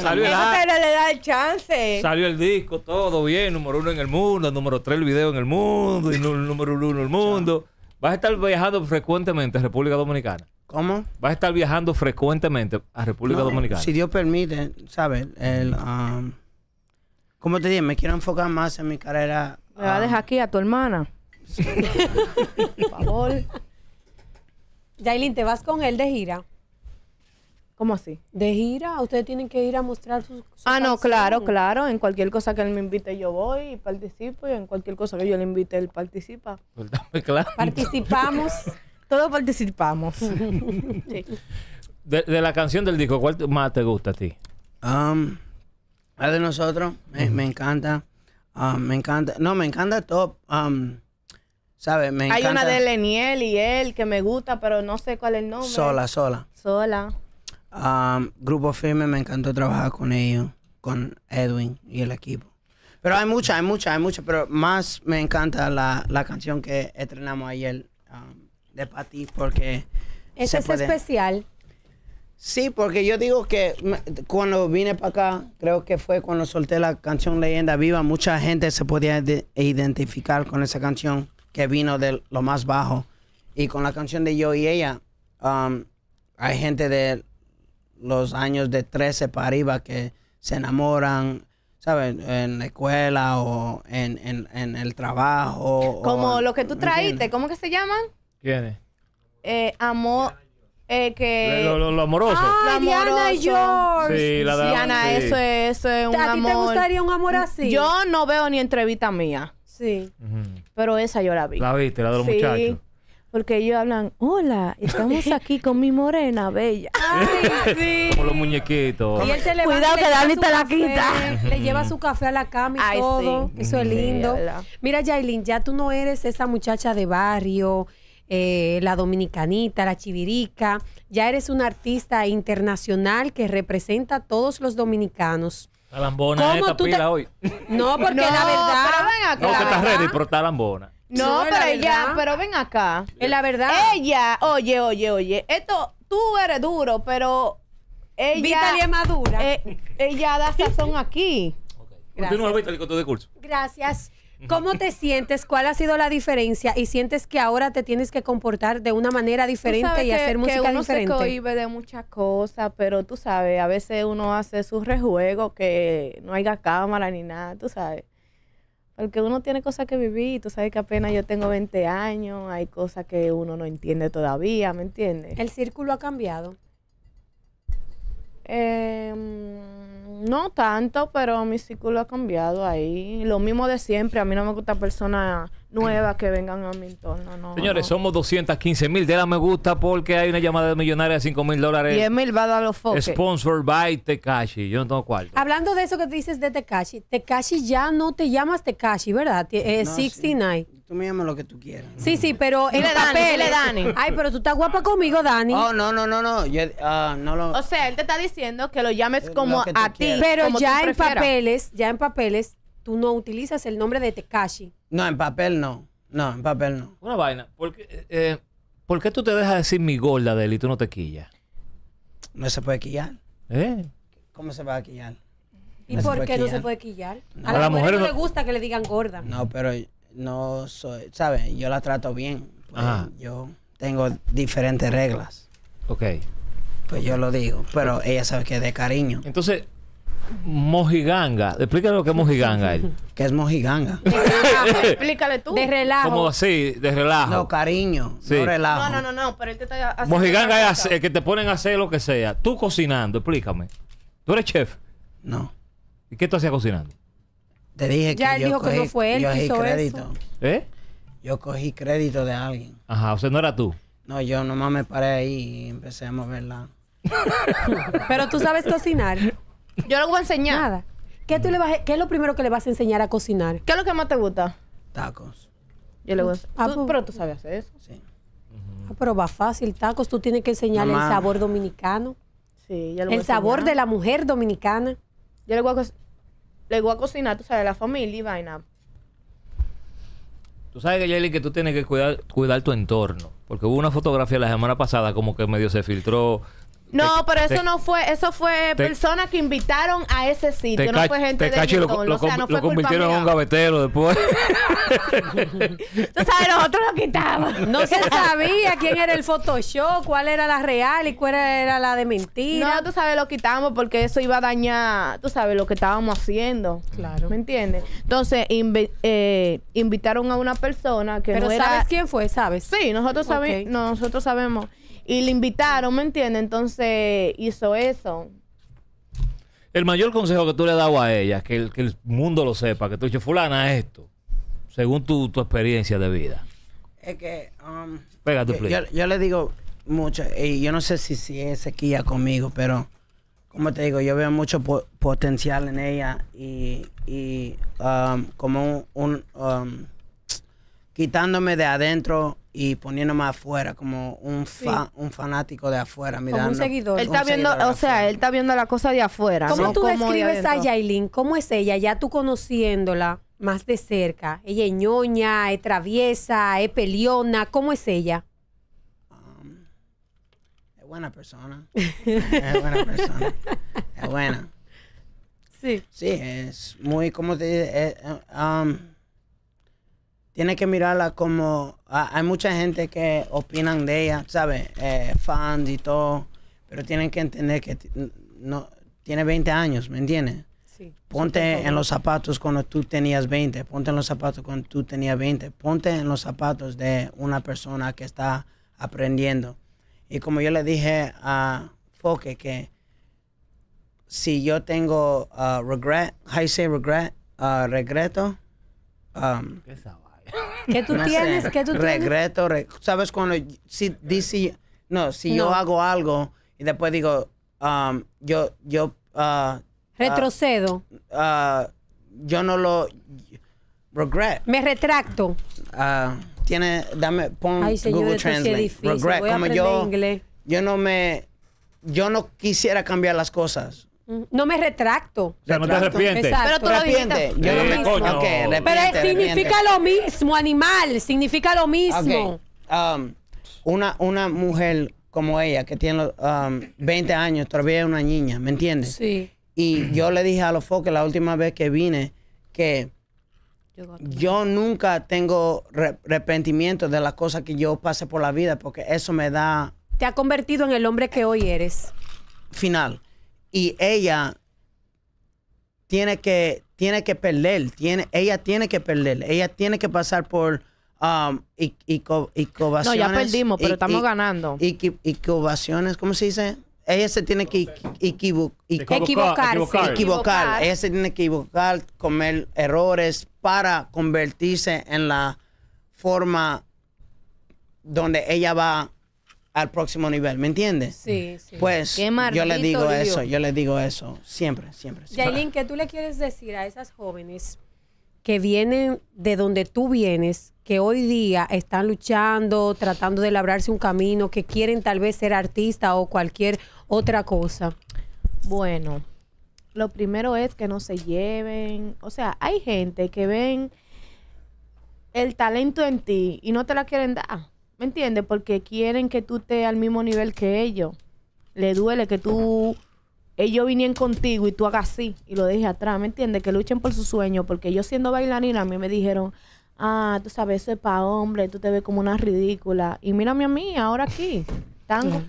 Salió el, le da chance. Salió el disco, todo bien, número uno en el mundo, número tres el video en el mundo, y número uno en el mundo. ¿Vas a estar viajando frecuentemente a República Dominicana? ¿Cómo? ¿Vas a estar viajando frecuentemente a República Dominicana? Si Dios permite, ¿sabes? El, um, te dije, me quiero enfocar más en mi carrera. ¿Me vas a um, dejar aquí a tu hermana? Por favor. Yailin, ¿te vas con él de gira? ¿Cómo así? De gira, ustedes tienen que ir a mostrar sus... ah, no, claro, claro. En cualquier cosa que él me invite yo voy y participo y en cualquier cosa que yo le invite él participa. Pues, claro. Participamos, todos participamos. de, la canción del disco, ¿cuál más te gusta a ti? Um, de nosotros, me, encanta. Um, me encanta, no, me encanta top. Um, ¿Sabes? Me encanta. Hay una de Leniel y él que me gusta, pero no sé cuál es el nombre. Sola, sola. Sola. Um, Grupo Firme me encantó trabajar con ellos, con Edwin y el equipo. Pero hay muchas, hay muchas hay mucha, pero más me encanta la, canción que entrenamos ayer um, de Pati porque... Esa es especial. Sí, porque yo digo que cuando vine para acá, creo que fue cuando solté la canción Leyenda Viva, mucha gente se podía identificar con esa canción que vino de lo más bajo. Y con la canción de Yo y Ella, um, hay gente de los años de 13 para arriba que se enamoran, ¿sabes? En la escuela o en, en, el trabajo. Como lo que tú traíste, ¿cómo que se llaman? ¿Quiénes? Eh, amor. Eh, que... Lo, amorosos amoroso. Ah, Diana y George. Sí, la Diana, eso, es, es un amor. ¿A ti te gustaría un amor así? Yo no veo ni entrevista mía. Sí. Pero esa yo la vi. La viste, la de los sí. muchachos. Porque ellos hablan, hola, estamos aquí con mi morena bella. Ay, sí. Como los muñequitos. Cuidado que Dani te la quita. Le lleva su café a la cama y todo. Eso es lindo. Mira, Yailin, ya tú no eres esa muchacha de barrio, eh, la dominicanita, la chivirica. Ya eres una artista internacional que representa a todos los dominicanos. Talambona es esta pila hoy. No, porque la verdad. no, que estás ready, pero talambona. No, pero ella, pero ven acá. la verdad. Ella, oye, oye, oye, esto, tú eres duro, pero ella... es madura. Eh, ella da sazón aquí. Continúa, Vitaly, con tu discurso. Gracias. ¿Cómo te sientes? ¿Cuál ha sido la diferencia? ¿Y sientes que ahora te tienes que comportar de una manera diferente y hacer música que uno se cohibe de muchas cosas, pero tú sabes, a veces uno hace sus rejuegos que no haya cámara ni nada, tú sabes. Porque uno tiene cosas que vivir tú sabes que apenas yo tengo 20 años, hay cosas que uno no entiende todavía, ¿me entiendes? ¿El círculo ha cambiado? Em, no tanto, pero mi círculo ha cambiado ahí. Lo mismo de siempre, a mí no me gusta personas nuevas que vengan a mi entorno. No, Señores, somos 215 mil. la me gusta porque hay una llamada de millonaria de 5 mil dólares. 10 mil va a dar los focos. Sponsored by Tekashi. Yo no tengo cuál. Hablando de eso que dices de Tekashi, Tekashi ya no te llamas Tekashi, ¿verdad? 69. Eh, tú me llamas lo que tú quieras. Sí, sí, pero en Ay, pero tú estás guapa conmigo, Dani. Oh, no, no, no, no. Ah, no O sea, él te está diciendo que lo llames eh, como a ti. Pero ya en papeles, ya en papeles, tú no utilizas el nombre de Tekashi no, en papel no. No, en papel no. Una vaina. ¿Por qué, eh, eh, tú te dejas decir mi gorda de él y tú no te quillas? No se puede quillar. ¿Eh? ¿Cómo se va a quillar? ¿Y por qué no se puede quillar? A, la mujer, no le gusta que le digan gorda. No, pero no soy, ¿sabes? Yo la trato bien. Pues yo tengo diferentes reglas. Ok. Pues yo lo digo, pero ella sabe que es de cariño. Entonces, mojiganga. Explícale lo que es mojiganga. ¿Qué es mojiganga? explícale tú. De relajo. Como así, de relajo. No, cariño. No relajo. No, no, no, pero él te está haciendo. Mojiganga es que te ponen a hacer lo que sea. Tú cocinando, explícame. ¿Tú eres chef? No. ¿Y qué tú hacías cocinando? Te dije que. yo dijo cogí, que Yo crédito. ¿Eh? Yo cogí crédito de alguien. Ajá, o sea, no era tú. No, yo nomás me paré ahí y empecé a moverla. Pero tú sabes cocinar. Yo lo voy a enseñar. ¿Qué, es lo primero que le vas a enseñar a cocinar? ¿Qué es lo que más te gusta? Tacos. Yo le voy a ah, tú- pues. Pero tú sabes hacer eso. Sí. Ah, pero va fácil, tacos. Tú tienes que enseñarle el sabor dominicano, Sí, el sabor de la mujer dominicana. Yo le voy a, le voy a cocinar, tú sabes, la familia y vaina. Tú sabes que, Jelly, que tú tienes que cuidar, cuidar tu entorno. Porque hubo una fotografía la semana pasada como que medio se filtró no, pero eso no fue, eso fue personas que invitaron a ese sitio, no fue gente de lo, convirtieron en un gavetero después. Tú sabes, nosotros lo quitamos. No se sabía quién era el Photoshop, cuál era la real y cuál era la de mentira. No, tú sabes, lo quitamos porque eso iba a dañar, tú sabes, lo que estábamos haciendo. Claro. ¿Me entiendes? Entonces, eh, invitaron a una persona que pero ¿sabes quién fue? ¿Sabes? Sí, nosotros, sabemos, nosotros sabemos. Y le invitaron, ¿me entiendes? Entonces hizo eso. El mayor consejo que tú le has dado a ella, que el, mundo lo sepa, que tú dices, fulana, esto, según tu, experiencia de vida. Es que... Um, Pega tu yo, le digo mucho, y yo no sé si, si es sequía conmigo, pero como te digo, yo veo mucho potencial en ella y, um, como un, um, quitándome de adentro y poniéndome afuera como un un fanático de afuera mirando un seguidor o sea él está viendo la cosa de afuera cómo tú describes a Yailin cómo es ella ya tú conociéndola más de cerca ella es ñoña es traviesa es peliona cómo es ella um, es buena persona es buena persona es buena sí sí es muy como te eh, eh, um, tiene que mirarla como. hay mucha gente que opinan de ella, ¿sabes? Eh, fans y todo. Pero tienen que entender que no, tiene 20 años, ¿me entiendes? Sí. Ponte en los zapatos cuando tú tenías 20. Ponte en los zapatos cuando tú tenías 20. Ponte en los zapatos de una persona que está aprendiendo. Y como yo le dije a Foque que si yo tengo uh, regret, I say regret, uh, regreto. Um, ¿Qué tú tienes? que ¿Qué tú Regreto, ¿sabes? Cuando si, dice, no, si yo hago algo y después digo, um, yo, yo, uh, retrocedo. Uh, uh, yo no lo regret. Me retracto. tiene, dame, pon Google Translate. Regret, como yo, yo no me, yo no quisiera cambiar las cosas. No me retracto. O sea, no te arrepientes. Pero tú lo Yo eh, mismo. Pero significa lo mismo, animal. Significa lo mismo. Um, una, una mujer como ella, que tiene 20 um, años, todavía es una niña, ¿me entiendes? Sí. Y yo le dije a los foques la última vez que vine que yo nunca tengo arrepentimiento de las cosas que yo pasé por la vida, porque eso me da Te ha convertido en el hombre que hoy eres. final. Y ella tiene que, tiene que perder, tiene, ella tiene que perder, ella tiene que pasar por um, No, ya perdimos, pero estamos ganando. Y, ¿cómo se dice? Ella se tiene que equivocar, equivocar. equivocar. Ella se tiene que equivocar, comer errores para convertirse en la forma donde ella va al próximo nivel, ¿me entiendes? Sí, sí. Pues yo les digo eso, yo les digo eso, siempre, siempre. Jailin, ¿qué tú le quieres decir a esas jóvenes que vienen de donde tú vienes, que hoy día están luchando, tratando de labrarse un camino, que quieren tal vez ser artista o cualquier otra cosa? Bueno, lo primero es que no se lleven, o sea, hay gente que ven el talento en ti y no te la quieren dar. ¿Me entiendes? Porque quieren que tú estés al mismo nivel que ellos. Le duele que tú... Ellos vinieron contigo y tú hagas así y lo dejes atrás, ¿me entiendes? Que luchen por su sueño, porque yo siendo bailarina a mí me dijeron, ah, tú sabes, eso es para hombre, tú te ves como una ridícula. Y mírame a mí, ahora aquí, tango.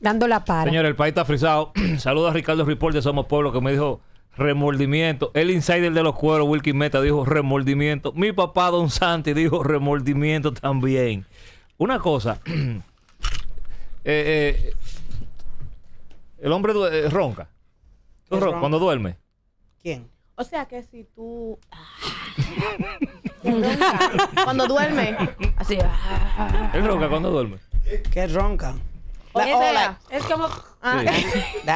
Dando la para. Señor, el país está frisado. Saludos a Ricardo Ripoll de Somos Pueblo, que me dijo, remordimiento. El insider de los cueros, Wilkin Meta, dijo remordimiento. Mi papá, Don Santi, dijo remordimiento también. Una cosa, eh, eh, el hombre eh, ronca. Cuando duerme. ¿Quién? O sea que si tú... cuando duerme. Así. Ah. Él ronca cuando duerme. ¿Qué ronca? Es como. Ah.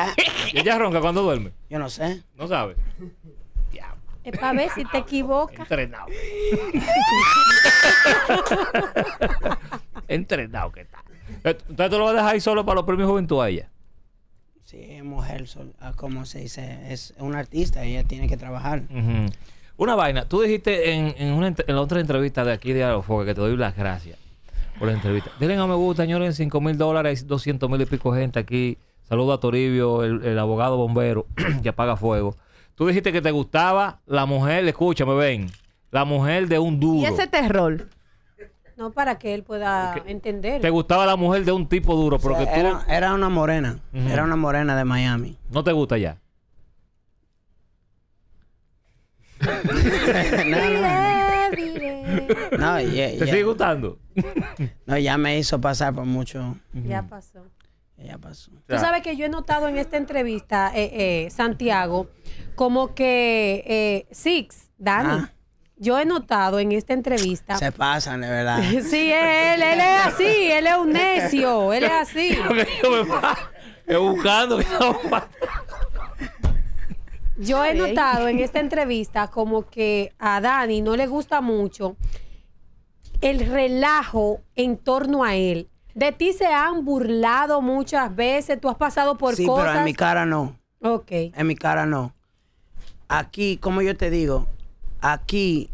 ella ronca cuando duerme? Yo no sé. No sabe. Es para ver si te equivocas. Entrenado. Entrenado, que tal? Entonces tú lo vas a dejar ahí solo para los premios Juventud a ella. Sí, mujer, ah, como se dice, es una artista, ella tiene que trabajar. Una vaina, tú dijiste en, en, una, en la otra entrevista de aquí de Arofo que te doy las gracias por la entrevista. Denle a me gusta, señores, 5 mil dólares, 200 mil y pico gente aquí. Saludo a Toribio, el, abogado bombero que apaga fuego. Tú dijiste que te gustaba la mujer, escúchame, ven, la mujer de un duro. Y ese terror. No para que él pueda entender. Te gustaba la mujer de un tipo duro, pero era, una morena. Era una morena de Miami. ¿No te gusta ya? no, no. No, ¿Te sigue gustando? No, ya me hizo pasar por mucho. Ya pasó. Ya pasó. Tú sabes que yo he notado en esta entrevista, eh, eh, Santiago, como que eh, Six, Dani. Ah. Yo he notado en esta entrevista. Se pasan, de verdad. sí, él, es así, él es un necio, él es así. yo me buscando, yo he notado en esta entrevista como que a Dani no le gusta mucho el relajo en torno a él. De ti se han burlado muchas veces, tú has pasado por cosas. Sí, pero en mi cara no. Ok. En mi cara no. Aquí, como yo te digo, aquí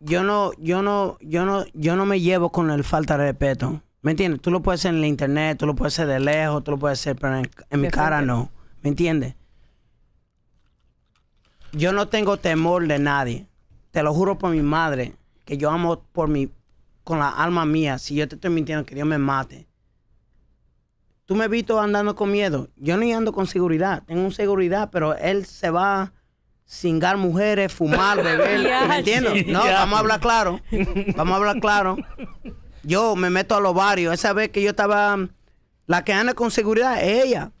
yo no, yo no, yo no, yo no me llevo con el falta de respeto. ¿Me entiendes? Tú lo puedes hacer en la internet, tú lo puedes hacer de lejos, tú lo puedes hacer, pero en, mi cara no. ¿Me entiendes? Yo no tengo temor de nadie. Te lo juro por mi madre, que yo amo por mi, con la alma mía. Si yo te estoy mintiendo, que Dios me mate. Tú me visto andando con miedo. Yo no ando con seguridad. Tengo seguridad, pero él se va a cingar mujeres, fumar, beber. ¿Me entiendes? No, vamos a hablar claro. Vamos a hablar claro yo me meto a los barrios. Esa vez que yo estaba, la que anda con seguridad es ella.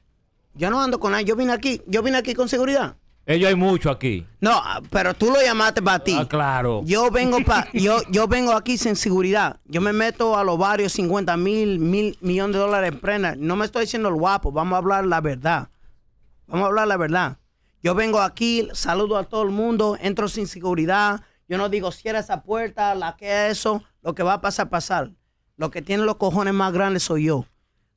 Yo no ando con nadie. Yo vine aquí, yo vine aquí con seguridad. Ellos hay mucho aquí. No, pero tú lo llamaste para ti. Ah, claro. Yo vengo yo, yo vengo aquí sin seguridad. Yo me meto a los barrios 50 mil, mil millones de dólares en prenda. No me estoy diciendo el guapo, vamos a hablar la verdad. Vamos a hablar la verdad. Yo vengo aquí, saludo a todo el mundo, entro sin seguridad. Yo no digo cierra esa puerta, la que eso. Lo que va a pasar, pasar. Lo que tiene los cojones más grandes soy yo.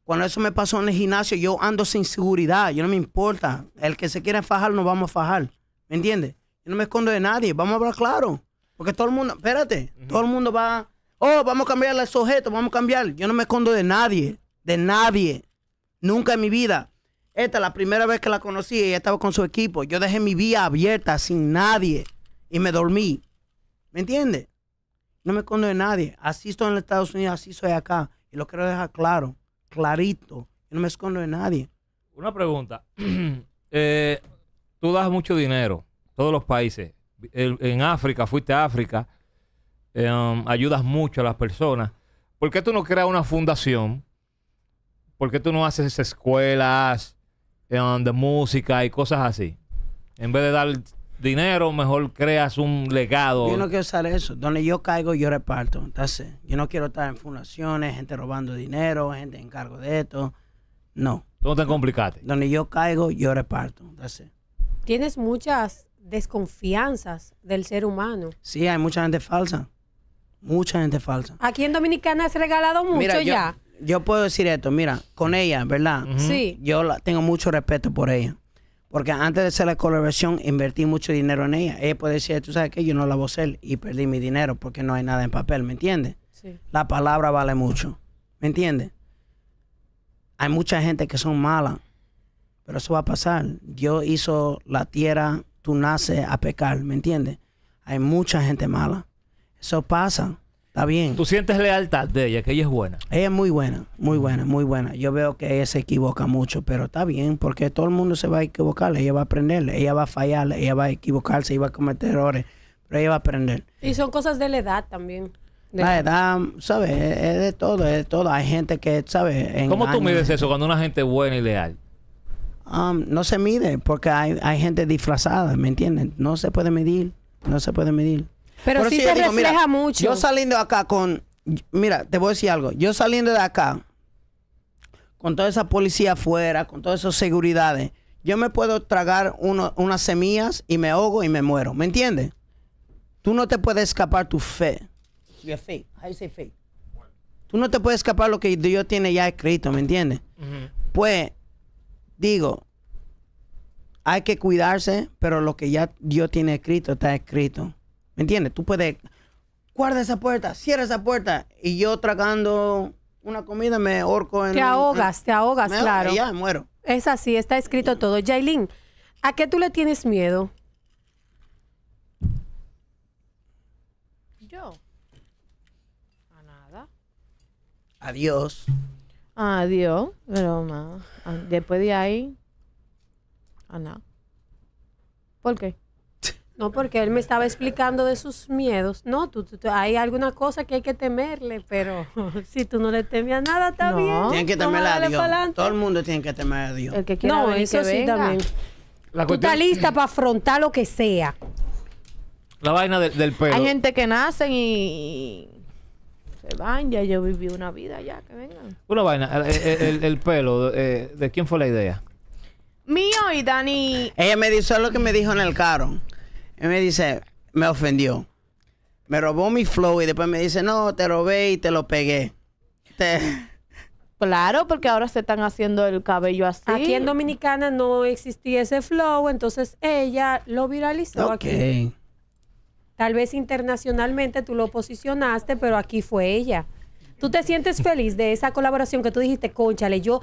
Cuando eso me pasó en el gimnasio, yo ando sin seguridad. Yo no me importa. El que se quiera fajar, nos vamos a fajar. ¿Me entiendes? Yo no me escondo de nadie. Vamos a hablar claro. Porque todo el mundo, espérate, todo el mundo va, oh, vamos a cambiar el sujeto, vamos a cambiar. Yo no me escondo de nadie. De nadie. Nunca en mi vida. Esta, es la primera vez que la conocí, ella estaba con su equipo. Yo dejé mi vía abierta, sin nadie. Y me dormí. ¿Me entiendes? No me escondo de nadie. Así estoy en los Estados Unidos, así soy acá. Y lo quiero dejar claro, clarito. no me escondo de nadie. Una pregunta. Eh, tú das mucho dinero, todos los países. en África, fuiste a África, eh, um, ayudas mucho a las personas. ¿Por qué tú no creas una fundación? ¿Por qué tú no haces escuelas eh, um, de música y cosas así? En vez de dar dinero, mejor creas un legado. Yo no quiero usar eso. Donde yo caigo, yo reparto. Entonces, yo no quiero estar en fundaciones, gente robando dinero, gente en cargo de esto. No. Tú no te complicaste. Donde yo caigo, yo reparto. Entonces. Tienes muchas desconfianzas del ser humano. Sí, hay mucha gente falsa. Mucha gente falsa. Aquí en Dominicana has regalado mucho ya. Yo, puedo decir esto, mira, con ella, ¿verdad? Sí. Yo la, tengo mucho respeto por ella. Porque antes de hacer la colaboración invertí mucho dinero en ella. Ella puede decir, tú sabes que yo no la voy a hacer y perdí mi dinero porque no hay nada en papel, ¿me entiendes? La palabra vale mucho, ¿me entiendes? Hay mucha gente que son malas, pero eso va a pasar. Dios hizo la tierra, tú naces a pecar, ¿me entiendes? Hay mucha gente mala. Eso pasa. Está bien. ¿Tú sientes lealtad de ella, que ella es buena? Ella es muy buena, muy buena, muy buena. Yo veo que ella se equivoca mucho, pero está bien, porque todo el mundo se va a equivocar, ella va a aprender, ella va a fallar, ella va a equivocarse, ella va a cometer errores, pero ella va a aprender. Y son cosas de la edad también. La edad, ¿sabes? Es de todo, es de todo. Hay gente que, ¿sabes? ¿Cómo tú mides eso cuando una gente es buena y leal? Um, no se mide porque hay, hay gente disfrazada, ¿me entiendes? No se puede medir, no se puede medir. Pero sí se refleja mucho. Yo saliendo acá con. Mira, te voy a decir algo. Yo saliendo de acá, con toda esa policía afuera, con todas esas seguridades, yo me puedo tragar unas semillas y me ahogo y me muero. ¿Me entiendes? Tú no te puedes escapar tu fe. Tu faith. say Tú no te puedes escapar lo que Dios tiene ya escrito, ¿me entiendes? Pues, digo, hay que cuidarse, pero lo que ya Dios tiene escrito está escrito. ¿Me entiendes? Tú puedes, guarda esa puerta, cierra esa puerta. Y yo tragando una comida me orco en... Te ahogas, te ahogas, claro. ya, muero. Es así, está escrito todo. Jailin, ¿a qué tú le tienes miedo? Yo. A nada. Adiós. Adiós, broma. Ah, después de ahí, a ah, nada. ¿Por qué? No, porque él me estaba explicando de sus miedos. No, tú, hay alguna cosa que hay que temerle, pero si tú no le temes nada, está bien. que temerle a Dios. Todo el mundo tiene que temer a Dios. El no, eso sí también. tú estás lista para afrontar lo que sea. La vaina del pelo. Hay gente que nacen y se van. Ya yo viví una vida ya, que vengan. Una vaina. El, el, pelo, eh, ¿de quién fue la idea? Mío y Dani. Ella me dijo lo que me dijo en el carro. Y me dice, me ofendió. Me robó mi flow y después me dice, no, te robé y te lo pegué. Claro, porque ahora se están haciendo el cabello así. Aquí en Dominicana no existía ese flow, entonces ella lo viralizó aquí. Tal vez internacionalmente tú lo posicionaste, pero aquí fue ella. ¿Tú te sientes feliz de esa colaboración que tú dijiste, conchale, yo,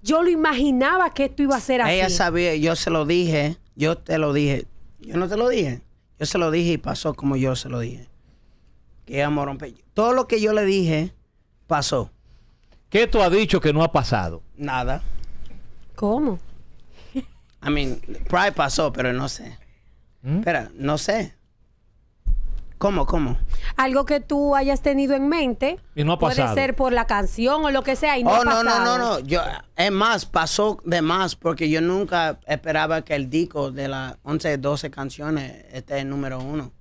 yo lo imaginaba que esto iba a ser así? Ella sabía, yo se lo dije, yo te lo dije. Yo no te lo dije. Yo se lo dije y pasó como yo se lo dije. Que amor rompe. Todo lo que yo le dije pasó. ¿Qué tú has dicho que no ha pasado? Nada. ¿Cómo? I mean, Pride pasó, pero no sé. ¿Mm? Espera, no sé. ¿Cómo, cómo? Algo que tú hayas tenido en mente. Y no ha pasado. Puede ser por la canción o lo que sea y no oh, No, no, no, Yo, es más, pasó de más porque yo nunca esperaba que el disco de las 11, 12 canciones esté en número uno.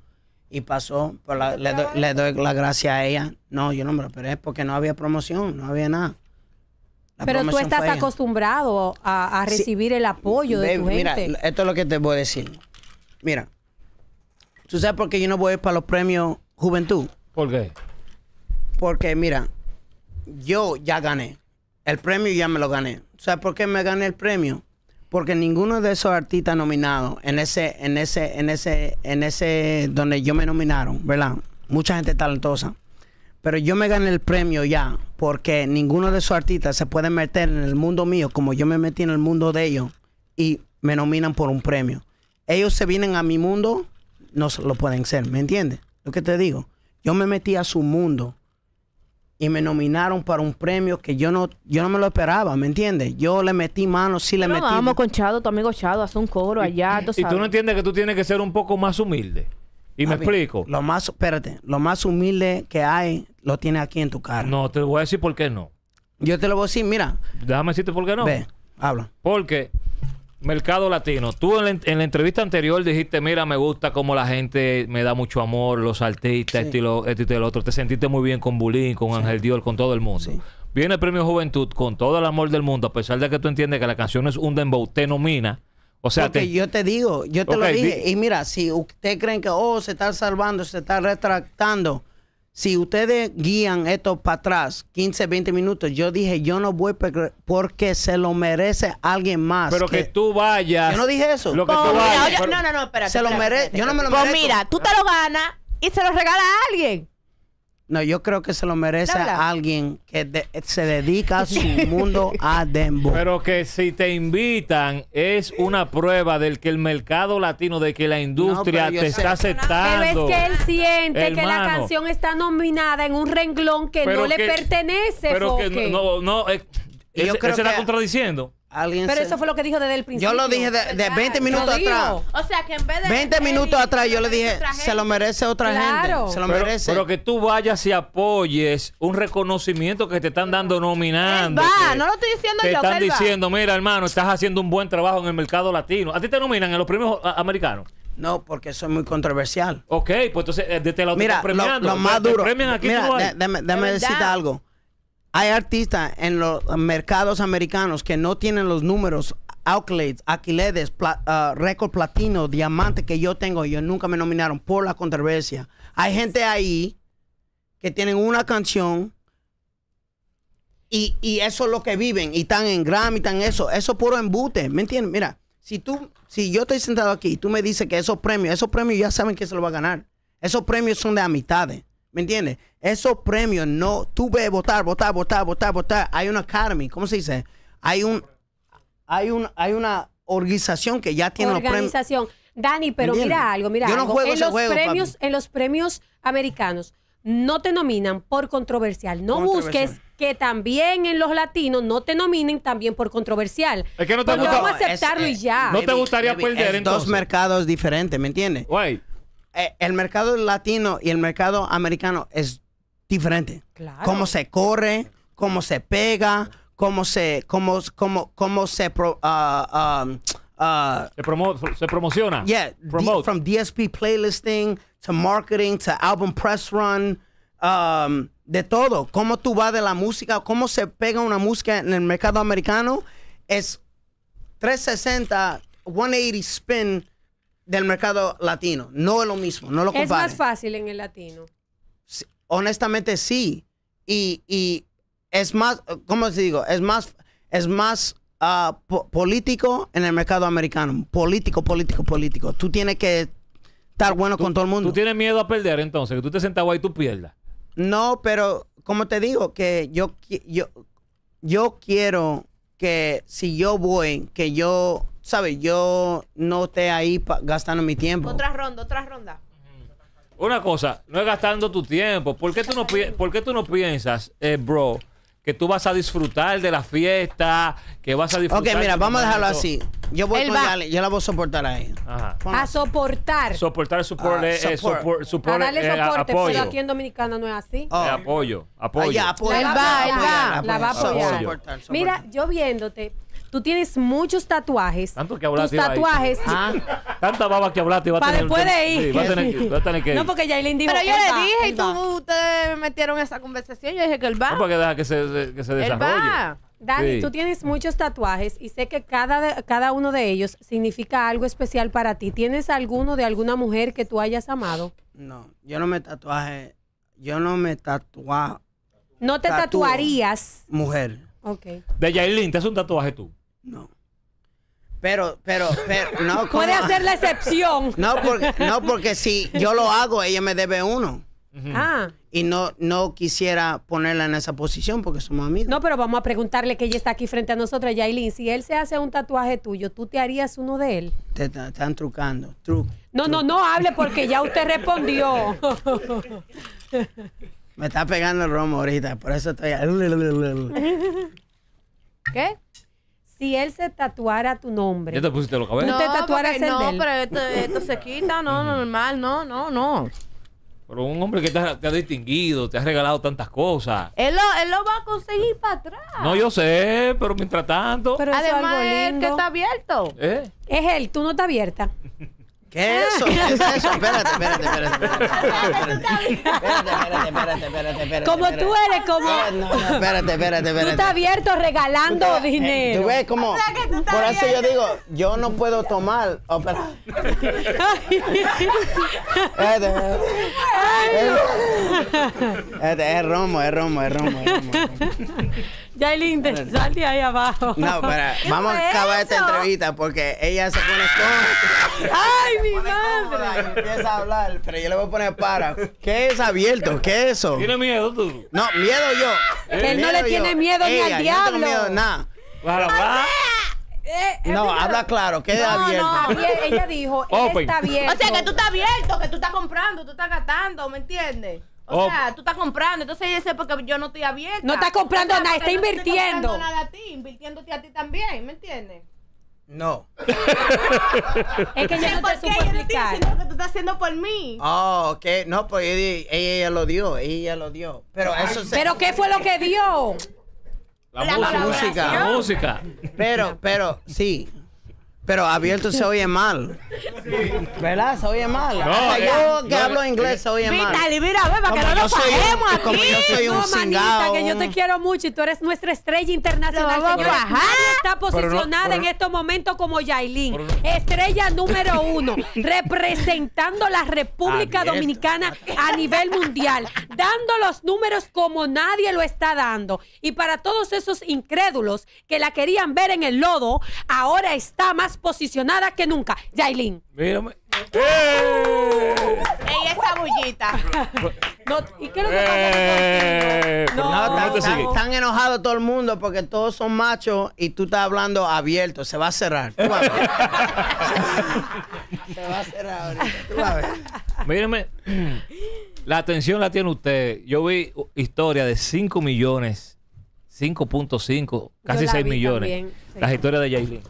Y pasó, pues le, doy la gracia a ella. No, yo no me lo esperé porque no había promoción, no había nada. Pero tú estás acostumbrado a, recibir el apoyo de tu gente. Mira, esto es lo que te voy a decir. Mira, ¿Tú sabes por qué yo no voy para los premios Juventud? ¿Por qué? Porque, mira, yo ya gané. El premio ya me lo gané. ¿Sabes por qué me gané el premio? Porque ninguno de esos artistas nominados en ese, en ese, en ese, en ese, donde yo me nominaron, ¿verdad? Mucha gente talentosa. Pero yo me gané el premio ya, porque ninguno de esos artistas se puede meter en el mundo mío como yo me metí en el mundo de ellos y me nominan por un premio. Ellos se vienen a mi mundo no lo pueden ser, ¿me entiendes? Lo que te digo, yo me metí a su mundo y me nominaron para un premio que yo no yo no me lo esperaba, ¿me entiendes? Yo le metí mano, sí le no, metí. Vamos con Chado, tu amigo Chado, hace un coro allá, y, tú Y tú no entiendes que tú tienes que ser un poco más humilde. Y me explico. Lo más, espérate, lo más humilde que hay lo tienes aquí en tu cara. No, te voy a decir por qué no. Yo te lo voy a decir, mira. Déjame decirte por qué no. Ve, habla. Porque Mercado Latino, tú en la, entrevista anterior dijiste, mira, me gusta cómo la gente me da mucho amor, los artistas, esto, y otro. Te sentiste muy bien con Bulín, con Ángel Dior, con todo el mundo. Viene el Premio Juventud con todo el amor del mundo, a pesar de que tú entiendes que la canción es un dembow, te nomina. O sea, yo te digo, yo te lo dije. Y mira, si ustedes creen que, oh, se está salvando, se está retractando, si ustedes guían esto para atrás 15, 20 minutos, yo dije, yo no voy porque se lo merece alguien más. Pero que, tú vayas. Yo no dije eso. Lo mira, no, no, no, espérate. Se lo merece. Yo no me lo pues mira, tú te lo ganas y se lo regala a alguien. No, yo creo que se lo merece a alguien que se dedica a su mundo a Dembo. Pero que si te invitan es una prueba del que el mercado latino, de que la industria te está aceptando. Pero es que él siente que la canción está nominada en un renglón que no le pertenece. Pero que no, no, eh, se está contradiciendo. Pero eso fue lo que dijo desde el principio. Yo lo dije de, 20 minutos atrás. O sea, que en vez de 20 minutos atrás yo le dije, se lo merece otra gente. Se lo pero, merece. Pero que tú vayas y apoyes un reconocimiento que te están dando nominando. va, no lo estoy diciendo te Te están diciendo, mira, hermano, estás haciendo un buen trabajo en el mercado latino. ¿A ti te nominan en los premios americanos? No, porque es muy controversial. Ok, pues entonces desde eh, te lo Mira, los más premian aquí déjame decirte algo. Hay artistas en los mercados americanos que no tienen los números Outlets, Aquiledes, ah, Record Platino, Diamante que yo tengo. Yo nunca me nominaron por la controversia. Hay gente ahí que tienen una canción y, eso es lo que viven. Y están en Grammy, están eso. Eso es puro embute. ¿Me entiendes? Mira, si tú, si yo estoy sentado aquí y tú me dices que esos premios, esos premios ya saben que se lo va a ganar. Esos premios son de amistades. ¿Me entiendes? Esos premios no tuve votar, votar, votar, votar, votar. Hay una academy, ¿cómo se dice? Hay un hay un hay una organización que ya tiene organización. los premios. Organización. Dani, pero mira algo, mira Yo juego en los premios en los premios americanos no te nominan por controversial. No busques que también en los latinos no te nominen también por controversial. Es que no te pues gusta. aceptarlo ya. No te gustaría perder en Dos mercados diferentes, ¿me entiendes? Güey. Eh, el mercado latino y el mercado americano es diferente. Claro. Cómo se corre, cómo se pega, cómo se, cómo, cómo, cómo se, pro, ah, ah, ah. se, promociona. Yeah, from DSP playlisting to marketing to album press run. Um, de todo, cómo tú vas de la música, cómo se pega una música en el mercado americano, es 360, 180 spin del mercado latino. No es lo mismo, no lo Es más fácil en el latino. honestamente sí. Y, es más, ¿cómo te digo? Es más, es más ah, político en el mercado americano. Político, político, político. Tú tienes que estar bueno con todo el mundo. ¿Tú tienes miedo a perder entonces? Que tú te sentas guay y tú pierdas. No, pero como te digo, que yo, yo, yo quiero que si yo voy, que yo ¿sabes? Yo no estoy ahí gastando mi tiempo. Otra ronda, otra ronda. Una cosa, no es gastando tu tiempo. ¿Por qué tú no, piensas, eh, bro, que tú vas a disfrutar de la fiesta, que vas a disfrutar... Ok, mira, vamos a dejarlo así. Yo voy a darle, yo la voy a soportar a A soportar. Soportar, ah, eh, soportar. a darle eh, soporte, pero aquí en Dominicana no es así. Oh. Eh, ah, apoyo, apoyo. apoyo. Él va, él va. La va a apoyar. Mira, yo viéndote, tú tienes muchos tatuajes. Tantos que Tus tatuajes. ¿Ah? Tanta baba que hablaste. Para después de ir. va a tener, que, ir. No, porque Jailin dijo. Pero yo le dije y tú, ustedes me metieron esa conversación. Yo dije que él va. No, porque deja que se, que se desarrolle. Él va. Dani, tú tienes muchos tatuajes y sé que cada, cada uno de ellos significa algo especial para ti. ¿Tienes alguno de alguna mujer que tú hayas amado? No, yo no me tatuaje. Yo no me tatuaje. No te tatuarías. Mujer. Ok. De Jailin, ¿te haces un tatuaje tú? No. Pero, pero, pero, no. Puede hacer la excepción. No porque, no, porque si yo lo hago, ella me debe uno. Ah. Y no, no quisiera ponerla en esa posición porque somos amigos. No, pero vamos a preguntarle que ella está aquí frente a nosotros, Yailin. Si él se hace un tatuaje tuyo, ¿tú te harías uno de él? Te, están trucando. no, no, no hable porque ya usted respondió. me está pegando el romo ahorita, por eso estoy. ¿Qué? si él se tatuara tu nombre. No, te no, pero esto, se quita, no, normal, no, no, no. Pero un hombre que te ha, distinguido, te ha regalado tantas cosas. Él lo, él lo, va a conseguir para atrás. No, yo sé, pero mientras tanto. Pero Además, es que está abierto. ¿Eh? Es él, tú no estás abierta. ¿Qué es eso? ¿Qué es eso? Espérate, espérate, espérate. Espérate, espérate, espérate, espérate. espérate, Como tú eres, como. No, no, espérate, espérate, espérate. Tú estás abierto regalando eh, dinero. Tú ves como. Por eso yo digo, yo no puedo tomar. Espérate. Es romo, es romo, es romo, es romo. Ya sal ahí abajo. No, para. vamos a acabar esta entrevista porque ella se pone cómoda. ¡Ay, mi madre! empieza a hablar, pero yo le voy a poner para. ¿Qué es abierto? ¿Qué es eso? ¿Tiene miedo tú? No, miedo yo. él no le tiene miedo ni al diablo. No tengo miedo, nada. Eh, eh, no, habla claro, queda abierto. ella, dijo, él está abierto. O sea, que tú estás abierto, que tú estás comprando, tú estás gastando, ¿me entiendes? O sea, oh. tú estás comprando, entonces dice porque yo no estoy abierta. No estás comprando nada, está no invirtiendo. No nada a ti, invirtiéndote a ti también, ¿me entiendes? No. es que yo no te supo explicar. Yo no que tú estás haciendo por mí. Oh, ok. No, pues ella, ella lo dio, ella lo dio. Pero eso ¿Pero qué fue lo que dio? La, la música. La música. Pero, pero, sí. Pero abierto se oye mal. ¿Verdad? Se oye mal. Eh, yo que hablo eh, inglés se oye mal. Vitali, mira, ve, para que no nos aquí. yo soy un no, manita, que yo te quiero mucho y tú eres nuestra estrella internacional, está posicionada en estos momentos como Yailin. Estrella número uno, representando la República Dominicana a nivel mundial, dando los números como nadie lo está dando. Y para todos esos incrédulos que la querían ver en el lodo, ahora está más posicionada que nunca. Yailin. Mírame. ¡Eh! Ella es bullita. No, ¿Y qué es lo que pasa? Eh, no, no, Están enojados todo el mundo porque todos son machos y tú estás hablando abierto. Se va a cerrar. Tú Se va a cerrar ahorita. Tú a ver. Mírame. La atención la tiene usted. Yo vi historia de 5 millones, 5.5, casi 6 millones. Las historias de Yailin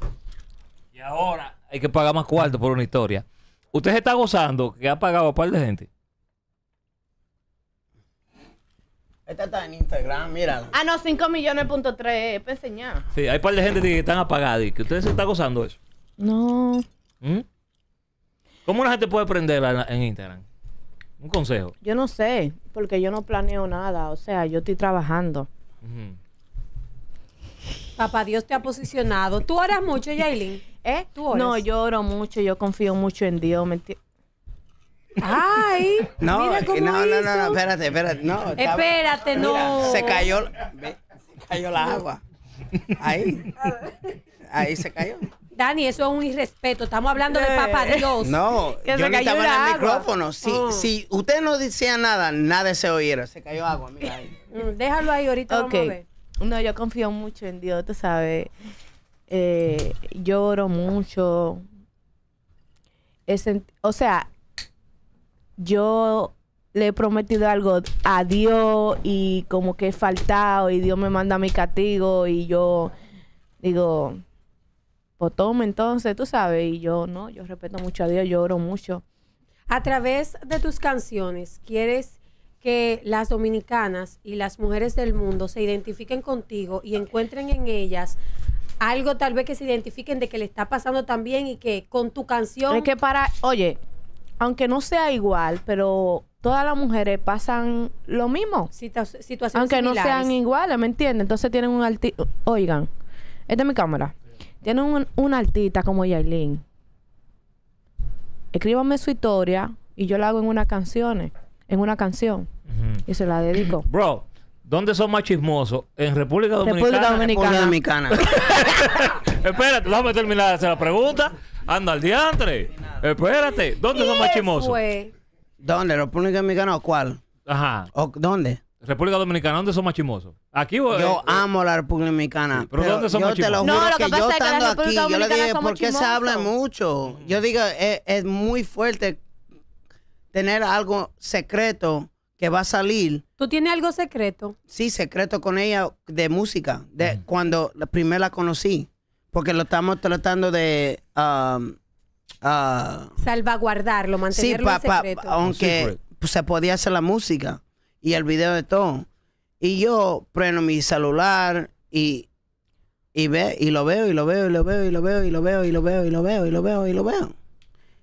ahora hay que pagar más cuarto por una historia. Usted se está gozando que ha pagado a un par de gente. Esta está en Instagram, mira. Ah, no, 5 millones punto 3, para enseñar. Sí, hay un par de gente que están apagadas y que usted se está gozando eso. No. ¿Mm? ¿Cómo la gente puede aprender en Instagram? Un consejo. Yo no sé, porque yo no planeo nada. O sea, yo estoy trabajando. Papá Dios te ha posicionado. ¿Tú harás mucho, Yailin? ¿Eh? ¿Tú No, yo oro mucho, yo confío mucho en Dios, ¿me Ay, no, no, no, no, espérate, espérate, no. espérate, no. se cayó, se cayó la agua. Ahí, ahí se cayó. Dani, eso es un irrespeto. Estamos hablando de Papá eh. Dios. No, que yo estaba en el micrófono. Si, oh. si usted no decía nada, nada se oyera. Se cayó agua, mira ahí. Mm, déjalo ahí, ahorita okay. vamos a No, yo confío mucho en Dios, tú sabes eh, lloro mucho. o sea, yo le he prometido algo a Dios y como que he faltado y Dios me manda mi castigo y yo digo, pues toma entonces, tú sabes, y yo no, yo respeto mucho a Dios, lloro mucho. A través de tus canciones, ¿quieres que las dominicanas y las mujeres del mundo se identifiquen contigo y encuentren en ellas algo tal vez que se identifiquen de que le está pasando también y que con tu canción... Es que para, oye, aunque no sea igual, pero todas las mujeres pasan lo mismo. Situaciones situaciones aunque no sean iguales, ¿me entiendes? Entonces tienen un artista, oigan, esta es mi cámara, tienen un, artista como Yailin. Escríbanme su historia y yo la hago en unas canciones, en una canción. Y se la dedico. Bro, ¿Dónde son más chismosos? En República Dominicana. República Dominicana. Espérate, déjame terminar de hacer la pregunta. Anda al diantre. Espérate, ¿dónde son más chismosos? Fue? ¿Dónde? ¿República Dominicana o cuál? Ajá. ¿O ¿Dónde? República Dominicana, ¿dónde son más chismosos? Aquí Yo eh, amo la República Dominicana. pero, ¿dónde son yo más te lo juro no, lo que, yo estando aquí, yo le dije, ¿por qué se habla mucho? Yo digo, eh, es muy fuerte tener algo secreto que va a salir. ¿Tú tienes algo secreto? Sí, secreto con ella de música, de cuando la primera la conocí, porque lo estamos tratando de... Um, uh, Salvaguardarlo, mantenerlo secreto. aunque se podía hacer la música y el video de todo. Y yo prendo mi celular y, y, ve, y lo veo, y lo veo, y lo veo, y lo veo, y lo veo, y lo veo, y lo veo, y lo veo, y lo veo.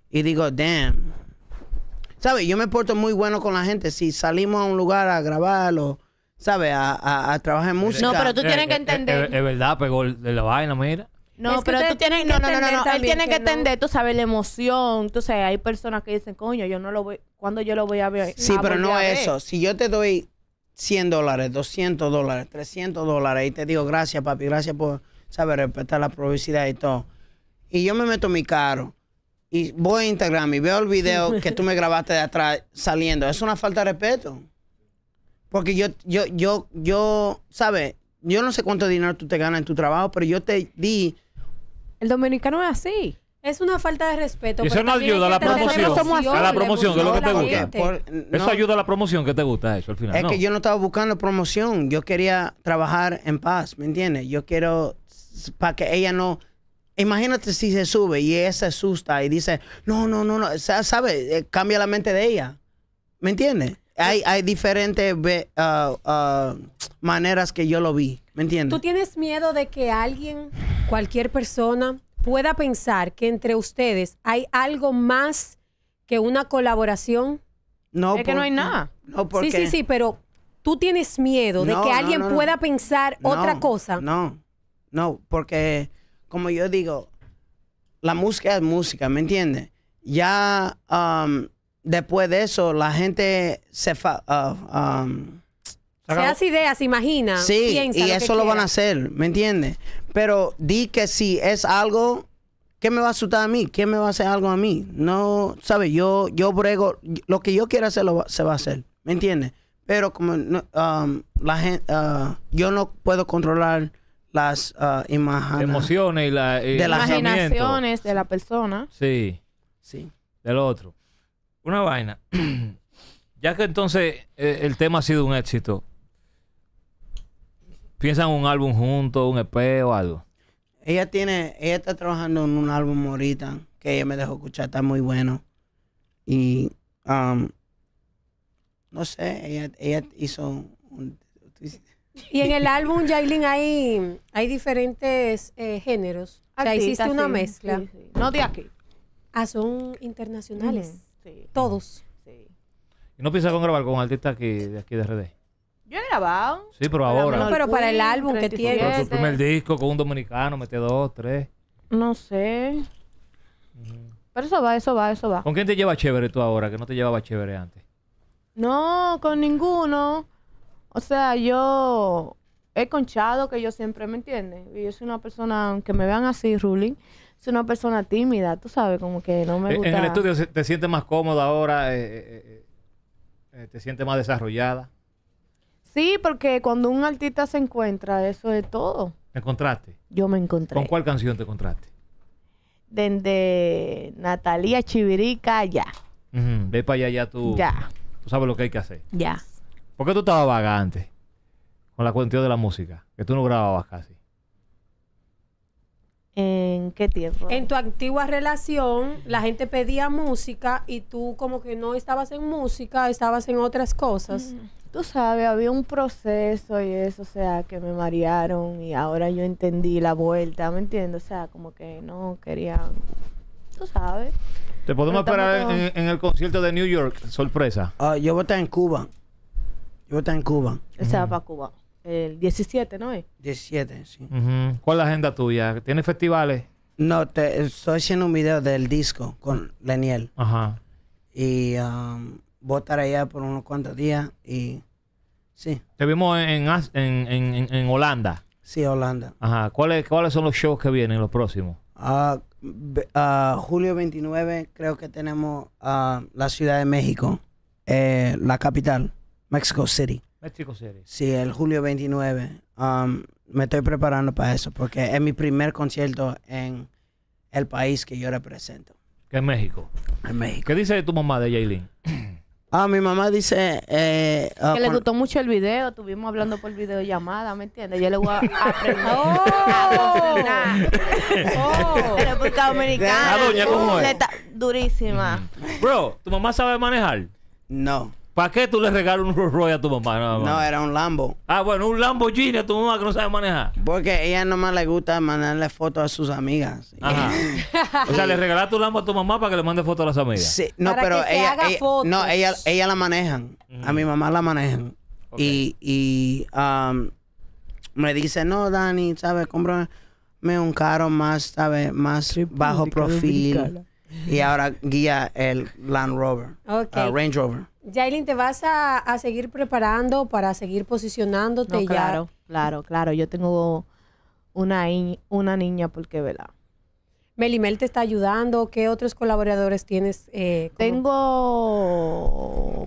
Y digo, damn ¿Sabes? Yo me porto muy bueno con la gente. Si salimos a un lugar a grabar o, ¿sabes? A, trabajar en música. No, pero tú tienes que eh, eh, eh, entender. Es verdad, pegó de la vaina, mira. No, pero tú tienes no, no, no, él tiene que, entender, tú sabes, la emoción. Tú sabes, hay personas que dicen, coño, yo no lo voy, ¿cuándo yo lo voy a ver? Sí, ah, pero no eso. Si yo te doy 100 dólares, 200 dólares, 300 dólares y te digo, gracias, papi, gracias por, ¿sabes? Respetar la publicidad y todo. Y yo me meto mi carro y voy a Instagram y veo el video que tú me grabaste de atrás saliendo, es una falta de respeto. Porque yo, yo, yo, yo, ¿sabes? Yo no sé cuánto dinero tú te ganas en tu trabajo, pero yo te di. El dominicano es así. Es una falta de respeto. Eso no ayuda a la promoción. A la promoción, que lo que te gusta. eso ayuda a la promoción que te gusta, eso al final. Es que yo no estaba buscando promoción. Yo quería trabajar en paz, ¿me entiendes? Yo quiero. Para que ella no Imagínate si se sube y ella se asusta y dice, no, no, no, no, ¿sabe? Eh, cambia la mente de ella. ¿Me entiendes? Hay, hay diferentes ah, ah, maneras que yo lo vi. ¿Me entiendes? ¿Tú tienes miedo de que alguien, cualquier persona, pueda pensar que entre ustedes hay algo más que una colaboración? No. Es que no hay nada. No, porque... Sí, sí, sí, pero tú tienes miedo de que alguien pueda pensar otra cosa. No, no, porque como yo digo, la música es música, ¿me entiendes? Ya um, después de eso, la gente se... Fa, uh, um, se hace ideas, imagina. Sí, y eso lo van a hacer, ¿me entiendes? Pero di que si es algo, ¿qué me va a asustar a mí? ¿Qué me va a hacer algo a mí? No, ¿sabes? Yo, yo brego, lo que yo quiera hacer se va a hacer, ¿me entiendes? Pero como um, la gente, uh, yo no puedo controlar las uh, imágenes. Emociones y eh, las imaginaciones de la persona. Sí. Sí. Del otro. Una vaina. ya que entonces eh, el tema ha sido un éxito, ¿piensan un álbum junto, un EP o algo? Ella tiene, ella está trabajando en un álbum ahorita que ella me dejó escuchar, está muy bueno. Y um, no sé, ella, ella hizo un, y en el álbum, Jailin, hay, hay diferentes eh, géneros. O sea, hiciste una mezcla. No de aquí. Ah, son internacionales. Mm, Todos. ¿Y no piensas con grabar con artistas que, de aquí de RD? Yo he grabado. Sí, pero ahora. No, pero para el álbum que tiene. tu primer disco con un dominicano, mete dos, tres. No sé. Pero eso va, eso va, eso va. ¿Con quién te lleva chévere tú ahora que no te llevaba chévere antes? No, con ninguno. O sea, yo he conchado que yo siempre, ¿me entiende Y yo soy una persona, aunque me vean así, ruling, soy una persona tímida, tú sabes, como que no me gusta. Eh, en el estudio te sientes más cómoda ahora, eh, eh, te sientes más desarrollada. Sí, porque cuando un artista se encuentra, eso es todo. ¿Me encontraste? Yo me encontré. ¿Con cuál canción te encontraste? Desde Natalia Chivirica, ya. Ve para allá, ya tú. Ya. Tú sabes lo que hay que hacer. Ya. ¿Por qué tú estabas vagante con la cuestión de la música? Que tú no grababas casi. ¿En qué tiempo? En tu antigua relación, la gente pedía música y tú como que no estabas en música, estabas en otras cosas. Mm. Tú sabes, había un proceso y eso, o sea, que me marearon y ahora yo entendí la vuelta, ¿me entiendes? O sea, como que no quería... tú sabes. Te podemos esperar en, el concierto de New York, sorpresa. Ah, yo voy a estar en Cuba. Yo estaba en Cuba. Él se va para Cuba. El 17, ¿no es? 17, sí. ¿Cuál es la agenda tuya? ¿Tienes festivales? No, te, estoy haciendo un video del disco con Leniel. Ajá. Y um, voy a estar allá por unos cuantos días. Y sí, Te vimos en, en, en- en- Holanda. sí, Holanda. Ajá. ¿Cuáles, ¿Cuáles son los shows que vienen, los próximos? Ah, ah, julio 29 creo que tenemos a ah, la Ciudad de México, eh, la capital. Mexico City. Mexico City. Sí, el julio 29. Um, me estoy preparando para eso porque es mi primer concierto en el país que yo represento. Que es México. En México. ¿Qué dice tu mamá de Jaylin? Ah, mi mamá dice... Eh, ah, que le gustó mucho el video. Estuvimos hablando por videollamada, ¿me entiendes? Yo le voy a aprender oh, oh, República Dominicana. La doña, ¿cómo es? Durísima. Bro, ¿tu mamá sabe manejar? No. ¿Para qué tú le regalas un Rolls Royce a tu mamá? No, era un Lambo. Ah, bueno, un Lamborghini a tu mamá que no sabe manejar. Porque ella nomás le gusta mandarle fotos a sus amigas. o sea, le regalas tu Lambo a tu mamá para que le mande fotos a las amigas. Sí, no, pero ella, no, ella, ella la manejan. A mi mamá la manejan. Y, y um, me dice, no, Dani, ¿sabes? Cómprame un carro más, ¿sabes? Más bajo profil. Y ahora guía el Land Rover. Okay. Uh, Range Rover. Yailin, ¿te vas a, seguir preparando para seguir posicionándote? Claro, claro, claro. Yo tengo una, una niña porque, ¿verdad? Mel te está ayudando. ¿Qué otros colaboradores tienes? Eh, tengo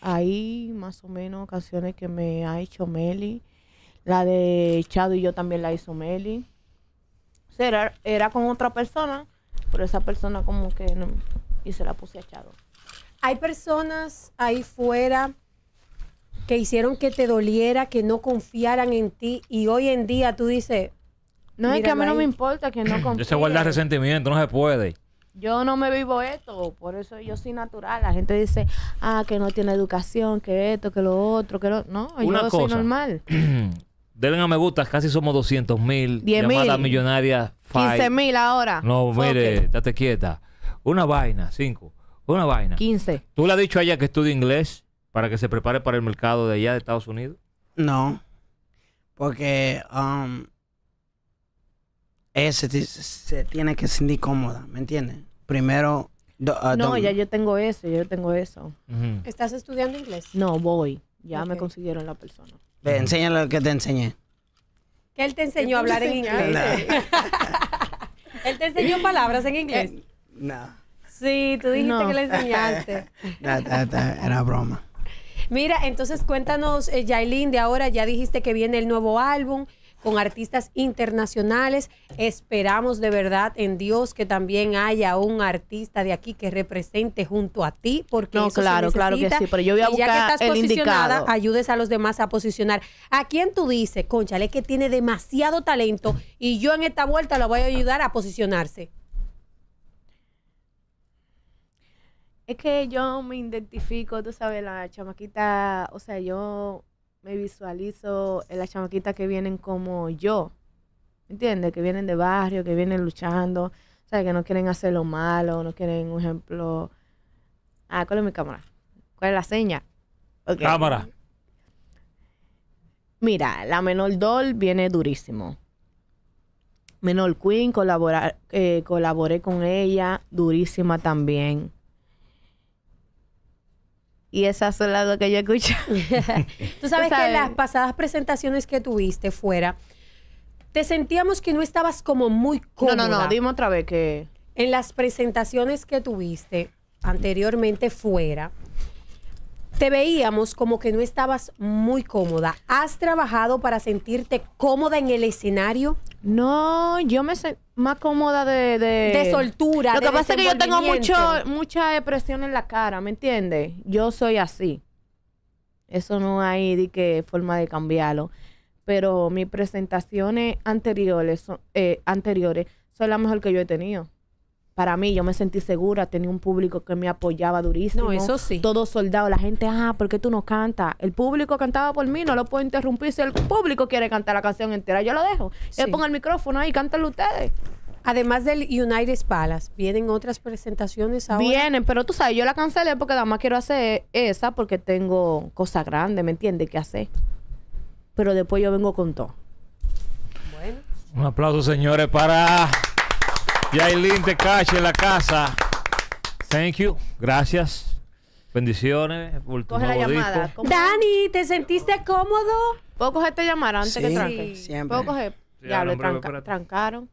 ahí más o menos ocasiones que me ha hecho Meli. La de Chado y yo también la hizo Meli. O sea, era, era con otra persona, pero esa persona como que no, y se la puse a Chado. Hay personas ahí fuera que hicieron que te doliera, que no confiaran en ti y hoy en día tú dices... No, es que a mí no me importa que no confíen. Yo sé guardar resentimiento, no se puede. Yo no me vivo esto, por eso yo soy natural. La gente dice, ah, que no tiene educación, que esto, que lo otro, que lo... No, yo soy normal. Denle a me gusta, casi somos 200 mil. 10 mil. millonaria. 15 mil ahora. No, mire, date quieta. Una vaina, cinco. Una vaina. 15. ¿Tú le has dicho a ella que estudie inglés para que se prepare para el mercado de allá de Estados Unidos? No. Porque um, se, tiene que sentir cómoda, ¿me entiendes? Primero. Uh, no, ya yo tengo eso, ya yo tengo eso. ¿Estás estudiando inglés? No, voy. Ya me consiguieron la persona. Ve, enséñale lo que te enseñé. ¿Qué él te enseñó a hablar en inglés. él te enseñó palabras en inglés. Eh, no. Sí, tú dijiste que le enseñaste. era broma. Mira, entonces cuéntanos, eh, Yailin, de ahora ya dijiste que viene el nuevo álbum con artistas internacionales. Esperamos de verdad en Dios que también haya un artista de aquí que represente junto a ti, porque no, eso claro, claro que sí. Pero yo voy a buscar ya que estás posicionada, ayudes a los demás a posicionar. ¿A quién tú dices, Conchale, que tiene demasiado talento y yo en esta vuelta lo voy a ayudar a posicionarse? Es que yo me identifico, tú sabes, la chamaquita, o sea, yo me visualizo en las chamaquitas que vienen como yo, ¿me entiendes? Que vienen de barrio, que vienen luchando, o sea, que no quieren hacer lo malo, no quieren, un ejemplo, ah, ¿cuál es mi cámara? ¿Cuál es la seña? Cámara. Mira, la menor doll viene durísimo. Menor Queen, colabora eh, colaboré con ella, durísima también y esa es la dos que yo escucho. Tú sabes, que en las pasadas presentaciones que tuviste fuera, te sentíamos que no estabas como muy cómoda. No, no, no, dime otra vez que... En las presentaciones que tuviste anteriormente fuera, te veíamos como que no estabas muy cómoda. ¿Has trabajado para sentirte cómoda en el escenario? No, yo me sé más cómoda de, de... soltura. Lo que pasa es que yo tengo mucho, mucha depresión en la cara, ¿me entiendes? Yo soy así. Eso no hay de que forma de cambiarlo. Pero mis presentaciones anteriores, son, eh, anteriores son las mejores que yo he tenido para mí, yo me sentí segura, tenía un público que me apoyaba durísimo. No, eso sí. Todo soldado. la gente, ah, ¿por qué tú no cantas? El público cantaba por mí, no lo puedo interrumpir. Si el público quiere cantar la canción entera, yo lo dejo. Yo pongo el micrófono ahí, cántalo ustedes. Además del United Palace, ¿vienen otras presentaciones ahora? Vienen, pero tú sabes, yo la cancelé porque nada más quiero hacer esa porque tengo cosas grandes, ¿me entiendes? Que hacer. Pero después yo vengo con todo. Bueno. Un aplauso, señores, para... Yailin Cache en la casa. Thank you. Gracias. Bendiciones por la llamada. Dani, ¿te sentiste cómodo? ¿Puedo coger esta llamada antes que tranque? siempre. ¿Puedo coger? ya, lo trancaron.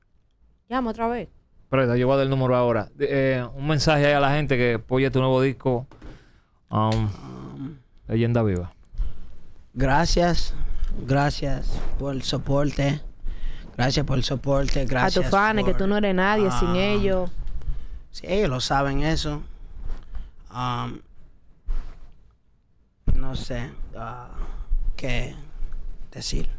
Llamo otra vez. Pero yo voy a el número ahora. Eh, un mensaje ahí a la gente que apoya tu nuevo disco. Um, Leyenda Viva. Gracias, gracias por el soporte. Gracias por el soporte, gracias. A tus fans, que tú no eres nadie ah. sin ellos. Sí, ellos lo saben eso. Um, no sé uh, qué decir.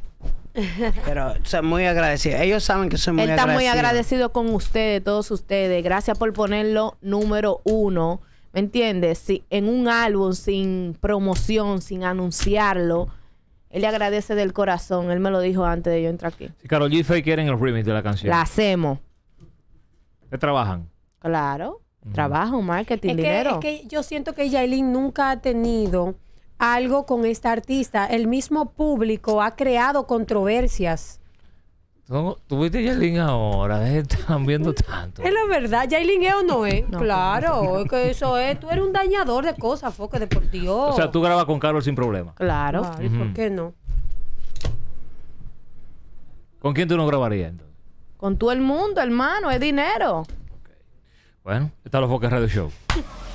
Pero soy muy agradecido. Ellos saben que soy muy agradecido. Él está muy agradecido con ustedes, todos ustedes. Gracias por ponerlo número uno. ¿Me entiendes? Si, en un álbum sin promoción, sin anunciarlo él le agradece del corazón. Él me lo dijo antes de yo entrar aquí. Si Carol G y quieren el remix de la canción. La hacemos. ¿Te trabajan? Claro. Trabajo, marketing, es dinero. Que, yo siento que Yailin nunca ha tenido algo con esta artista. El mismo público ha creado controversias tú viste Yailin ahora, están viendo tanto. Es la verdad, Yailin es o no es. claro, que eso es. Tú eres un dañador de cosas, foque de por Dios. O sea, tú grabas con Carlos sin problema. Claro. Ay, ¿Por qué no? ¿Con quién tú no grabarías entonces? Con todo el mundo, hermano, es dinero. Bueno, está los Foques Radio Show.